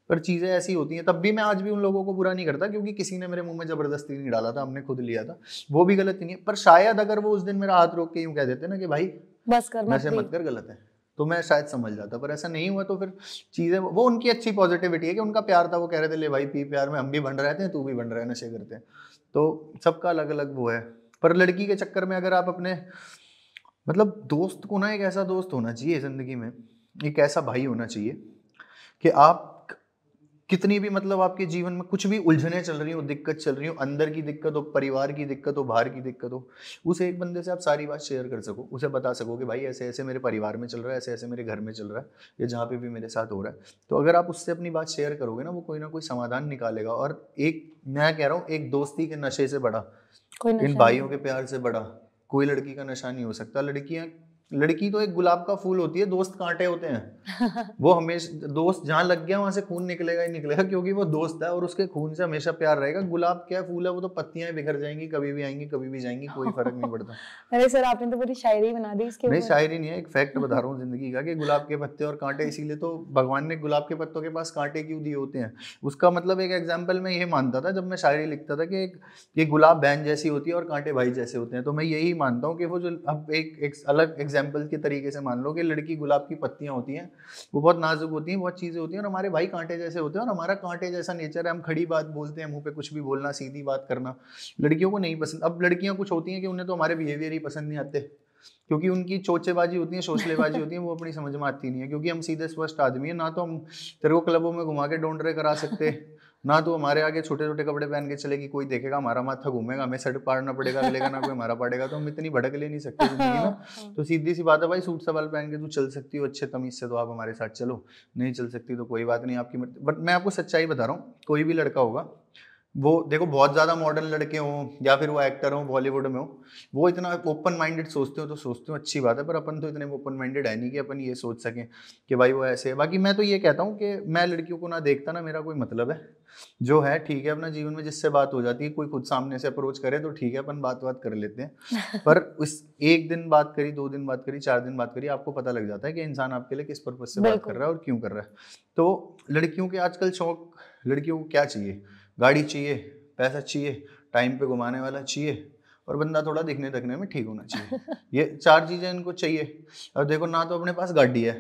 पर चीज़ें ऐसी होती हैं तब भी मैं आज भी उन लोगों को बुरा नहीं करता क्योंकि किसी ने मेरे मुंह में ज़बरदस्ती नहीं डाला था हमने खुद लिया था वो भी गलत नहीं है पर शायद अगर वो उस दिन मेरा हाथ रोक के यूँ कह देते ना कि भाई बस कर नशे मत कर गलत है तो मैं शायद समझ जाता पर ऐसा नहीं हुआ तो फिर चीज़ें वो उनकी अच्छी पॉजिटिविटी है कि उनका प्यार था वो कह रहे थे ले भाई पी प्यार में हम भी बन रहे थे तू भी बन रहे नशे करते हैं तो सबका अलग अलग वो है पर लड़की के चक्कर में अगर आप अपने मतलब दोस्त को ना एक ऐसा दोस्त होना चाहिए ज़िंदगी में एक ऐसा भाई होना चाहिए कि आप कितनी भी मतलब आपके जीवन में कुछ भी उलझने चल रही हो दिक्कत चल रही हो अंदर की दिक्कत हो परिवार की दिक्कत हो बाहर की दिक्कत हो उस एक बंदे से आप सारी बात शेयर कर सको उसे बता सको कि भाई ऐसे ऐसे मेरे परिवार में चल रहा है ऐसे ऐसे मेरे घर में चल रहा है या जहाँ पे भी मेरे साथ हो रहा है तो अगर आप उससे अपनी बात शेयर करोगे ना वो कोई ना कोई समाधान निकालेगा और एक मैं कह रहा हूँ एक दोस्ती के नशे से बड़ा इन भाइयों के प्यार से बड़ा कोई लड़की का नशा नहीं हो सकता लड़कियाँ लड़की तो एक गुलाब का फूल होती है दोस्त कांटे होते हैं वो हमेशा दोस्त जहाँ लग गया वहां से खून निकलेगा ही निकलेगा क्योंकि वो दोस्त है और उसके खून से हमेशा प्यार रहेगा गुलाब क्या फूल है वो तो पत्तियां बिखर जाएंगी कभी भी आएंगी कभी भी जाएंगी कोई फर्क नहीं पड़ता अरे सर आपने तो पूरी शायरी बना दी इसके नहीं शायरी नहीं है एक फैक्ट बता रहा हूँ जिंदगी का कि गुलाब के पत्ते और कांटे इसीलिए तो भगवान ने गुलाब के पत्तों के पास कांटे क्यों दिए होते हैं उसका मतलब एक एग्जाम्पल मैं ये मानता था जब मैं शायरी लिखता था कि एक ये गुलाब बहन जैसी होती है और कांटे भाई जैसे होते हैं तो मैं यही मानता हूँ कि वो जो अब एक अलग एग्जाम्पल के तरीके से मान लो कि लड़की गुलाब की पत्तियाँ होती हैं वो बहुत नाजुक होती हैं बहुत चीज़ें होती हैं और हमारे भाई कांटे जैसे होते हैं और हमारा कांटे जैसा नेचर है हम खड़ी बात बोलते हैं मुँह पे कुछ भी बोलना सीधी बात करना लड़कियों को नहीं पसंद अब लड़कियाँ कुछ होती हैं कि उन्हें तो हमारे बिहेवियर ही पसंद नहीं आते क्योंकि उनकी चोचेबाजी होती है शोचलेबाजी होती है वो अपनी समझ में आती नहीं है क्योंकि हम सीधे स्पष्ट आदमी है ना तो हम तेरे को क्लबों में घुमा के डोंडरे करा सकते ना तो हमारे आगे छोटे छोटे कपड़े पहन के चले कि कोई देखेगा हमारा माथा घूमेगा हमें सड़क पाड़ना पड़ेगा अगले ना कोई हमारा पड़ेगा तो हम इतनी भड़क ले नहीं सकते ना हाँ। तो सीधी सी बात है भाई सूट सवाल पहन के तू चल सकती हो अच्छे तमीज से तो आप हमारे साथ चलो नहीं चल सकती तो कोई बात नहीं आपकी बट मैं आपको सच्चाई बता रहा हूँ कोई भी लड़का होगा वो देखो बहुत ज़्यादा मॉडर्न लड़के हों या फिर वो एक्टर हों बॉलीवुड में हो वो इतना ओपन माइंडेड सोचते हो तो सोचते हो अच्छी बात है पर अपन तो इतने ओपन माइंडेड है नहीं कि अपन ये सोच सकें कि भाई वो ऐसे है बाकी मैं तो ये कहता हूँ कि मैं लड़कियों को ना देखता ना मेरा कोई मतलब है जो है ठीक है अपना जीवन में जिससे बात हो जाती है कोई खुद सामने से अप्रोच करे तो ठीक है अपन बात बात कर लेते हैं पर उस एक दिन बात करी दो दिन बात करी चार दिन बात करी आपको पता लग जाता है कि इंसान आपके लिए किस पर्पज से बात कर रहा है और क्यों कर रहा है तो लड़कियों के आजकल शौक लड़कियों को क्या चाहिए गाड़ी चाहिए पैसा चाहिए टाइम पे घुमाने वाला चाहिए और बंदा थोड़ा दिखने दखने में ठीक होना चाहिए ये चार चीज़ें इनको चाहिए और देखो ना तो अपने पास गाड़ी है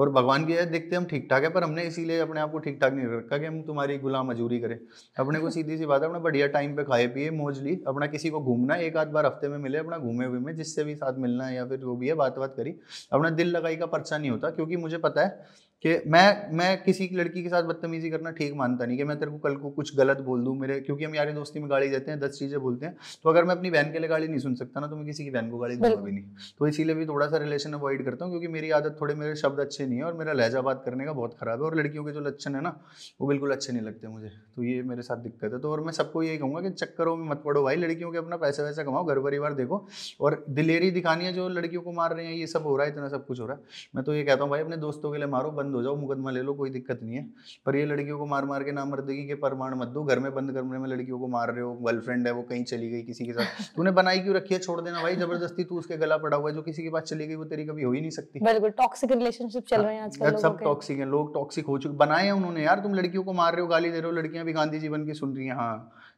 और भगवान की है देखते हम ठीक ठाक है पर हमने इसीलिए अपने आप को ठीक ठाक नहीं रखा कि हम तुम्हारी गुलाम मजूरी करें अपने को सीधी सी बात है अपना बढ़िया टाइम पे खाए पिए मौज ली अपना किसी को घूमना एक आध बार हफ्ते में मिले अपना घूमे हुए में जिससे भी साथ मिलना है या फिर जो भी है बात बात करी अपना दिल लगाई का पर्चा नहीं होता क्योंकि मुझे पता है कि मैं मैं किसी की लड़की के साथ बदतमीजी करना ठीक मानता नहीं कि मैं तेरे को कल को कुछ गलत बोल दूँ मेरे क्योंकि हम यारी दोस्ती में गाड़ी देते हैं दस चीज़ें बोलते हैं तो अगर मैं अपनी बहन के लिए गाड़ी नहीं सुन सकता ना तो मैं किसी की बहन को गाड़ी दूंगा भी नहीं तो इसीलिए भी थोड़ा सा रिलेशन अवॉइड करता हूँ क्योंकि मेरी आदत थोड़े मेरे शब्द अच्छे नहीं है और मेरा लहजा बात करने का बहुत ख़राब है और लड़कियों के जो लक्षण है ना वो बिल्कुल अच्छे नहीं लगते मुझे तो ये मेरे साथ दिक्कत है तो और मैं सबको यही कहूँगा कि चक्करों में मत पड़ो भाई लड़कियों के अपना पैसा वैसा कमाओ घर परिवार देखो और दिलेरी दिखानी है जो लड़कियों को मार रहे हैं ये सब हो रहा है इतना सब कुछ हो रहा है मैं तो ये कहता हूँ भाई अपने दोस्तों के लिए मारो बंद हो जाओ मुकदमा ले लो कोई दिक्कत नहीं है पर ये लड़कियों को मार मार के नाम मर्दगी के प्रमाण मत दो घर में बंद कमरे में लड़कियों को मार रहे हो गर्लफ्रेंड है वो कहीं चली गई किसी के साथ तूने बनाई क्यों रखी है छोड़ देना भाई जबरदस्ती तू उसके गला पड़ा हुआ है जो किसी के पास चली गई वो तेरी कभी हो ही नहीं सकती बिल्कुल टॉक्सिक रिलेशनशिप चल रहे हैं हाँ, आजकल सब टॉक्सिक है लोग टॉक्सिक हो चुके बनाए हैं उन्होंने यार तुम लड़कियों को मार रहे हो गाली दे रहे हो लड़कियां भी गांधी जी बन के सुन रही है हाँ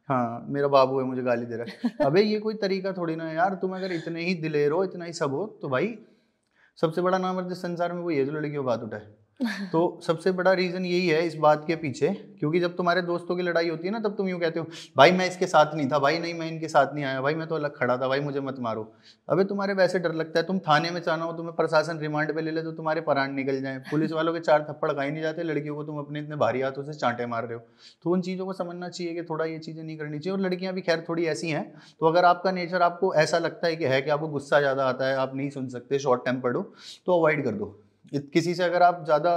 हाँ मेरा बाबू है मुझे गाली दे रहा है अबे ये कोई तरीका थोड़ी ना है यार तुम अगर इतने ही दिलेर हो इतना ही सब हो तो भाई सबसे बड़ा नाम है जिस संसार में वो ये जो लड़कियों का हाथ उठाए तो सबसे बड़ा रीज़न यही है इस बात के पीछे क्योंकि जब तुम्हारे दोस्तों की लड़ाई होती है ना तब तुम यूँ कहते हो भाई मैं इसके साथ नहीं था भाई नहीं मैं इनके साथ नहीं आया भाई मैं तो अलग खड़ा था भाई मुझे मत मारो अबे तुम्हारे वैसे डर लगता है तुम थाने में चाहना हो तुम्हें प्रशासन रिमांड पे ले ले तो तुम्हारे परान निकल जाए पुलिस वालों के चार थप्पड़ गाए नहीं जाते लड़कियों को तुम अपने इतने भारी हाथों से चांटे मार रहे हो तो उन चीज़ों को समझना चाहिए कि थोड़ा ये चीज़ें नहीं करनी चाहिए और लड़कियाँ भी खैर थोड़ी ऐसी हैं तो अगर आपका नेचर आपको ऐसा लगता है कि है कि आपको गुस्सा ज़्यादा आता है आप नहीं सुन सकते शॉर्ट टेम्पर्ड हो तो अवॉइड कर दो किसी से अगर आप ज्यादा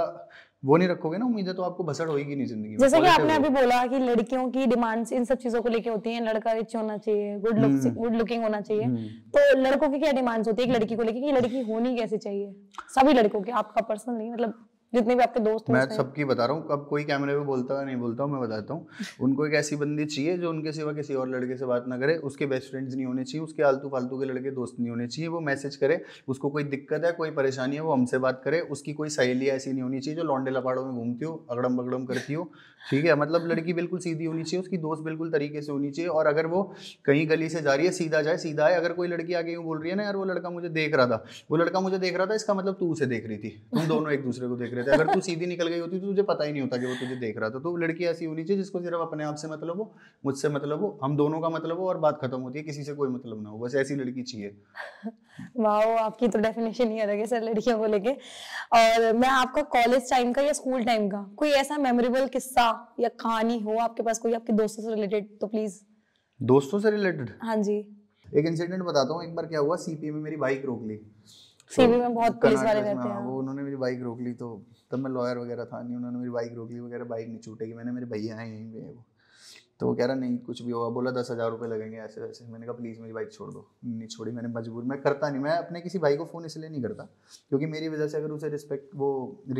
वो नहीं रखोगे ना उम्मीदें तो आपको भसड़ होगी नहीं जिंदगी जैसे कि आपने अभी बोला कि लड़कियों की डिमांड्स इन सब चीजों को लेके होती है लड़का रिच होना चाहिए गुड लुक गुड लुकिंग होना चाहिए हम्म। तो लड़कों की क्या डिमांड्स होती है एक लड़की को लेके कि लड़की होनी कैसे चाहिए सभी लड़कों की आपका पर्सनली मतलब जितने भी आपके दोस्त मैं सबकी बता रहा हूँ अब कोई कैमरे में बोलता नहीं बोलता हूँ मैं बताता हूँ उनको एक ऐसी बंदी चाहिए जो उनके सिवा किसी और लड़के से बात ना करे उसके बेस्ट फ्रेंड्स नहीं होने चाहिए उसके आलतू फालतू के लड़के दोस्त नहीं होने चाहिए वो मैसेज करे उसको कोई दिक्कत है कोई परेशानी है वो हमसे बात करे उसकी कोई सहेली ऐसी नहीं होनी चाहिए जो लौंडे लपाड़ों में घूमती हो अगड़म बगड़म करती हो ठीक है मतलब लड़की बिल्कुल सीधी होनी चाहिए उसकी दोस्त बिल्कुल तरीके से होनी चाहिए और अगर वो कहीं गली से जा रही है सीधा जाए सीधा आए अगर कोई लड़की आगे यूँ बोल रही है ना यार वो लड़का मुझे देख रहा था वो लड़का मुझे देख रहा था इसका मतलब तू उसे देख रही थी तुम दोनों एक दूसरे को देख रहे थे अगर तू सीधी निकल गई होती तो तुझे पता ही नहीं होता कि वो तुझे देख रहा था तो लड़की ऐसी होनी चाहिए जिसको सिर्फ अपने आप से मतलब हो मुझसे मतलब हो हम दोनों का मतलब हो और बात खत्म होती है किसी से कोई मतलब ना हो बस ऐसी लड़की चाहिए वाह आपकी तो डेफिनेशन ही अलग है सर लड़कियों को लेके और मैं आपका कॉलेज टाइम का या स्कूल टाइम का कोई ऐसा मेमोरेबल किस्सा या कहानी हो आपके पास कोई आपके दोस्तों से रिलेटेड तो प्लीज दोस्तों से रिलेटेड हाँ जी एक इंसिडेंट बताता हूँ एक बार क्या हुआ सीपी में मेरी बाइक रोक ली सीपी में बहुत पुलिस वाले रहते हाँ, हैं वो उन्होंने मेरी बाइक रोक ली तो तब मैं लॉयर वगैरह था नहीं उन्होंने मेरी बाइक रोक ली वगैरह बाइक नहीं छूटेगी मैंने मेरे भैया हैं यहीं पे वो तो वो कह रहा नहीं कुछ भी होगा बोला दस हज़ार रुपये लगेंगे ऐसे वैसे मैंने कहा प्लीज़ मेरी बाइक छोड़ दो नहीं छोड़ी मैंने मजबूर मैं करता नहीं मैं अपने किसी भाई को फ़ोन इसलिए नहीं करता क्योंकि मेरी वजह से अगर उसे रिस्पेक्ट वो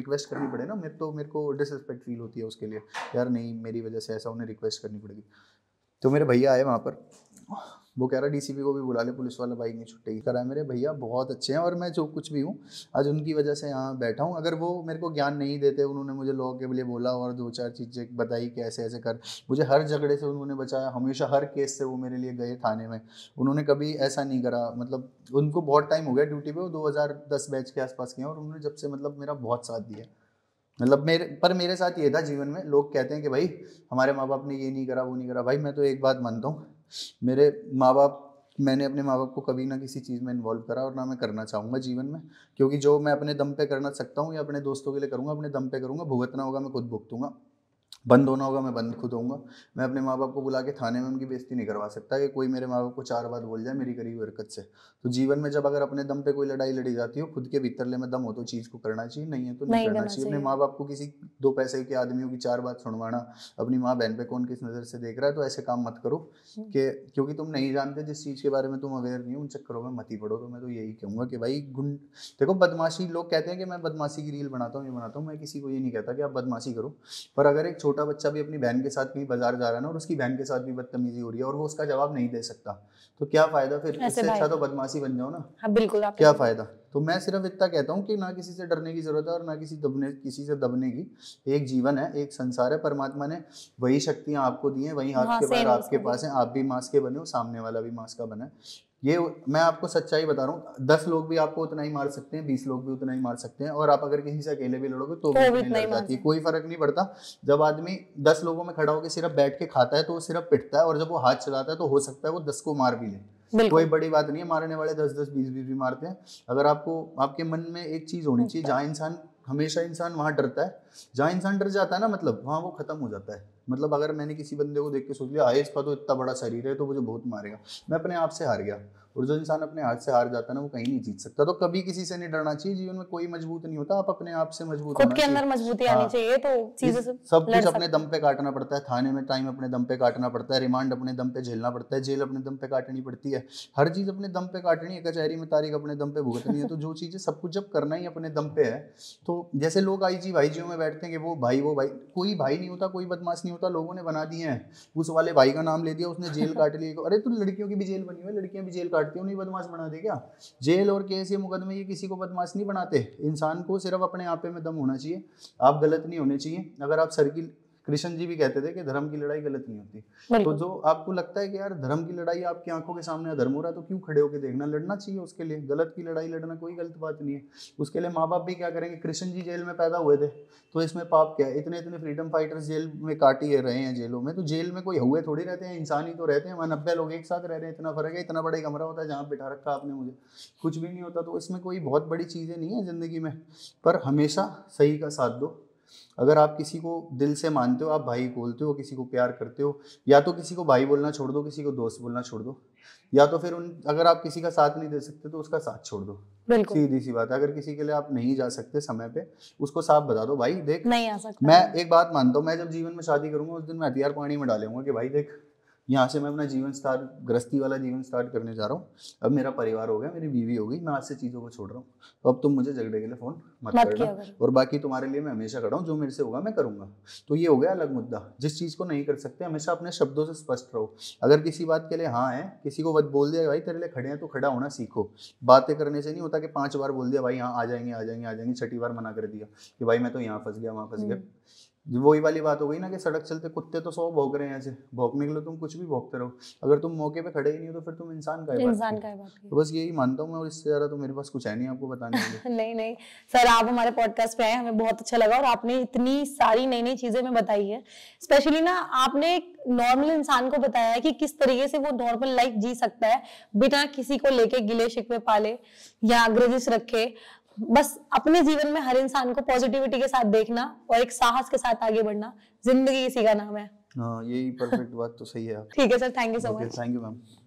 रिक्वेस्ट करनी पड़े ना मेरे तो मेरे को डिसरिस्पेक्ट फील होती है उसके लिए यार नहीं मेरी वजह से ऐसा उन्हें रिक्वेस्ट करनी पड़ेगी तो मेरे भैया आए वहाँ पर वो कह रहा डीसीपी को भी बुला ले पुलिस वाला बाइक नहीं छुट्टेगी करा मेरे भैया बहुत अच्छे हैं और मैं जो कुछ भी हूँ आज उनकी वजह से यहाँ बैठा हूँ अगर वो मेरे को ज्ञान नहीं देते उन्होंने मुझे लॉ के लिए बोला और दो चार चीज़ें बताई कि ऐसे ऐसे कर मुझे हर झगड़े से उन्होंने बचाया हमेशा हर केस से वो मेरे लिए गए थाने में उन्होंने कभी ऐसा नहीं करा मतलब उनको बहुत टाइम हो गया ड्यूटी पे वो दो बैच के आसपास किए और उन्होंने जब से मतलब मेरा बहुत साथ दिया मतलब मेरे पर मेरे साथ ये था जीवन में लोग कहते हैं कि भाई हमारे माँ बाप ने ये नहीं करा वो नहीं करा भाई मैं तो एक बात मानता हूँ मेरे माँ बाप मैंने अपने माँ बाप को कभी ना किसी चीज़ में इन्वॉल्व करा और ना मैं करना चाहूँगा जीवन में क्योंकि जो मैं अपने दम पे करना सकता हूँ या अपने दोस्तों के लिए करूँगा अपने दम पे करूँगा भुगतना होगा मैं खुद भुगतूंगा बंद होना होगा मैं बंद खुद होऊंगा मैं अपने माँ बाप को बुला के थाने में उनकी बेइज्जती नहीं करवा सकता कि कोई मेरे माँ बाप को चार बात बोल जाए मेरी करीब हरकत से तो जीवन में जब अगर अपने दम पे कोई लड़ाई लड़ी जाती हो खुद के भीतरले में दम हो तो चीज़ को करना चाहिए नहीं है तो नहीं, नहीं करना चाहिए अपने माँ बाप को किसी दो पैसे के आदमियों की चार बात सुनवाना अपनी माँ बहन पे कौन किस नज़र से देख रहा है तो ऐसे काम मत करो हम्म। कि क्योंकि तुम नहीं जानते जिस चीज़ के बारे में तुम अवेयर नहीं हो उन चक्करों में मत ही पड़ो तो मैं तो यही कहूँगा कि भाई गुंड देखो बदमाशी लोग कहते हैं कि मैं बदमाशी की रील बनाता हूँ ये बनाता हूँ मैं किसी को ये नहीं कहता कि आप बदमाशी करो पर अगर एक छोटी छोटा बच्चा भी अपनी बहन के साथ कहीं बाजार जा रहा है ना और उसकी बहन के साथ भी बदतमीजी हो रही है और वो उसका जवाब नहीं दे सकता तो क्या फायदा फिर इससे अच्छा तो बदमाशी बन जाओ ना हाँ बिल्कुल आप क्या फायदा तो मैं सिर्फ इतना कहता हूँ कि ना किसी से डरने की जरूरत है और ना किसी दबने किसी से दबने की एक जीवन है एक संसार है परमात्मा ने वही शक्तियाँ आपको दी है वही हाथ के पास आपके पास है आप भी मास्क के बने हो सामने वाला भी मास्क का बना ये मैं आपको सच्चाई बता रहा हूँ दस लोग भी आपको उतना ही मार सकते हैं बीस लोग भी उतना ही मार सकते हैं और आप अगर किसी से अकेले भी लड़ोगे तो भी तो नहीं लड़ जाती है कोई फर्क नहीं पड़ता जब आदमी दस लोगों में खड़ा होकर सिर्फ बैठ के खाता है तो वो सिर्फ पिटता है और जब वो हाथ चलाता है तो हो सकता है वो दस को मार भी ले कोई बड़ी बात नहीं है मारने वाले दस दस बीस बीस भी मारते हैं अगर आपको आपके मन में एक चीज होनी चाहिए अच्छा। जहाँ इंसान हमेशा इंसान वहां डरता है जहाँ इंसान डर जाता है ना मतलब वहाँ वो खत्म हो जाता है मतलब अगर मैंने किसी बंदे को देख के सोच लिया आए इसका तो इतना बड़ा शरीर है तो मुझे बहुत मारेगा मैं अपने आप से हार गया और जो इंसान अपने हाथ से हार जाता है ना वो कहीं नहीं जीत सकता तो कभी किसी से नहीं डरना चाहिए जीवन में कोई मजबूत नहीं होता आप अपने आप से मजबूत खुद के अंदर मजबूती आनी हाँ। चाहिए तो चीजें सब कुछ अपने दम पे काटना पड़ता है थाने में टाइम अपने दम पे काटना पड़ता है रिमांड अपने दम पे झेलना पड़ता है जेल अपने दम पे काटनी पड़ती है हर चीज अपने दम पे काटनी है कचहरी में तारीख अपने दम पे भुगतनी है तो जो चीजें सब कुछ जब करना ही अपने दम पे है तो जैसे लोग आई जी भाई जीओ में बैठते हैं कि वो भाई वो भाई कोई भाई नहीं होता कोई बदमाश नहीं होता लोगों ने बना दिए हैं उस वाले भाई का नाम ले दिया उसने जेल काट लिया अरे तो लड़कियों की भी जेल बनी हुई है लड़कियां भी जेल काट काटती नहीं बदमाश बना दे क्या जेल और केस ये मुकदमे ये किसी को बदमाश नहीं बनाते इंसान को सिर्फ अपने आपे में दम होना चाहिए आप गलत नहीं होने चाहिए अगर आप सर की कृष्ण जी भी कहते थे कि धर्म की लड़ाई गलत नहीं होती तो जो आपको लगता है कि यार धर्म की लड़ाई आपकी आंखों के सामने अधर्म हो रहा है तो क्यों खड़े होकर देखना लड़ना चाहिए उसके लिए गलत की लड़ाई लड़ना कोई गलत बात नहीं है उसके लिए माँ बाप भी क्या करेंगे कृष्ण जी जेल में पैदा हुए थे तो इसमें पाप क्या है इतने इतने फ्रीडम फाइटर्स जेल में काटी रहे हैं जेलों में तो जेल में कोई हुए थोड़ी रहते हैं इंसान ही तो रहते हैं वहाँ नब्बे लोग एक साथ रह रहे हैं इतना फर्क है इतना बड़ा कमरा होता है जहाँ बिठा रखा आपने मुझे कुछ भी नहीं होता तो इसमें कोई बहुत बड़ी चीज़ें नहीं है ज़िंदगी में पर हमेशा सही का साथ दो अगर आप किसी को दिल से मानते हो आप भाई बोलते हो किसी को प्यार करते हो या तो किसी को भाई बोलना छोड़ दो किसी को दोस्त बोलना छोड़ दो या तो फिर उन अगर आप किसी का साथ नहीं दे सकते तो उसका साथ छोड़ दो सीधी सी बात है अगर किसी के लिए आप नहीं जा सकते समय पे उसको साफ बता दो भाई देख नहीं आ सकता मैं एक बात मानता हूँ मैं जब जीवन में शादी करूंगा उस दिन मैं हथियार पानी में डालूंगा कि भाई देख यहाँ से मैं अपना जीवन स्टार्ट गृहस्थी वाला जीवन स्टार्ट करने जा रहा हूँ अब मेरा परिवार हो गया मेरी बीवी हो गई मैं आज से चीज़ों को छोड़ रहा हूँ तो अब तुम मुझे झगड़े के लिए फ़ोन मत करना और बाकी तुम्हारे लिए मैं हमेशा खड़ा हूँ जो मेरे से होगा मैं करूँगा तो ये हो गया अलग मुद्दा जिस चीज़ को नहीं कर सकते हमेशा अपने शब्दों से स्पष्ट रहो अगर किसी बात के लिए हाँ है किसी को बस बोल दिया भाई तेरे लिए खड़े हैं तो खड़ा होना सीखो बातें करने से नहीं होता कि पांच बार बोल दिया भाई हाँ आ जाएंगे आ जाएंगे आ जाएंगे छठी बार मना कर दिया कि भाई मैं तो यहाँ फंस गया वहाँ फंस गया हम्म। वही वाली बात हो गई ना कि सड़क चलते कुत्ते तो सौ भोग रहे हैं ऐसे भोगने के लिए तुम कुछ भी भोगते रहो अगर तुम मौके पे खड़े ही नहीं हो तो फिर तुम इंसान का इंसान का बात तो बस यही मानता हूँ मैं और इससे ज़्यादा तो मेरे पास कुछ है नहीं आपको बताने के लिए नहीं नहीं सर आप हमारे पॉडकास्ट पे आए हमें बहुत अच्छा लगा और आपने इतनी सारी नई नई चीज़ें हमें बताई है स्पेशली ना आपने एक नॉर्मल इंसान को बताया है कि किस तरीके से वो नॉर्मल लाइफ जी सकता है बिना किसी को लेके गिले शिकवे पाले या ग्रजिश रखे बस अपने जीवन में हर इंसान को पॉजिटिविटी के साथ देखना और एक साहस के साथ आगे बढ़ना जिंदगी इसी का नाम है हाँ यही परफेक्ट बात तो सही है ठीक है sir thank you so much thank you ma'am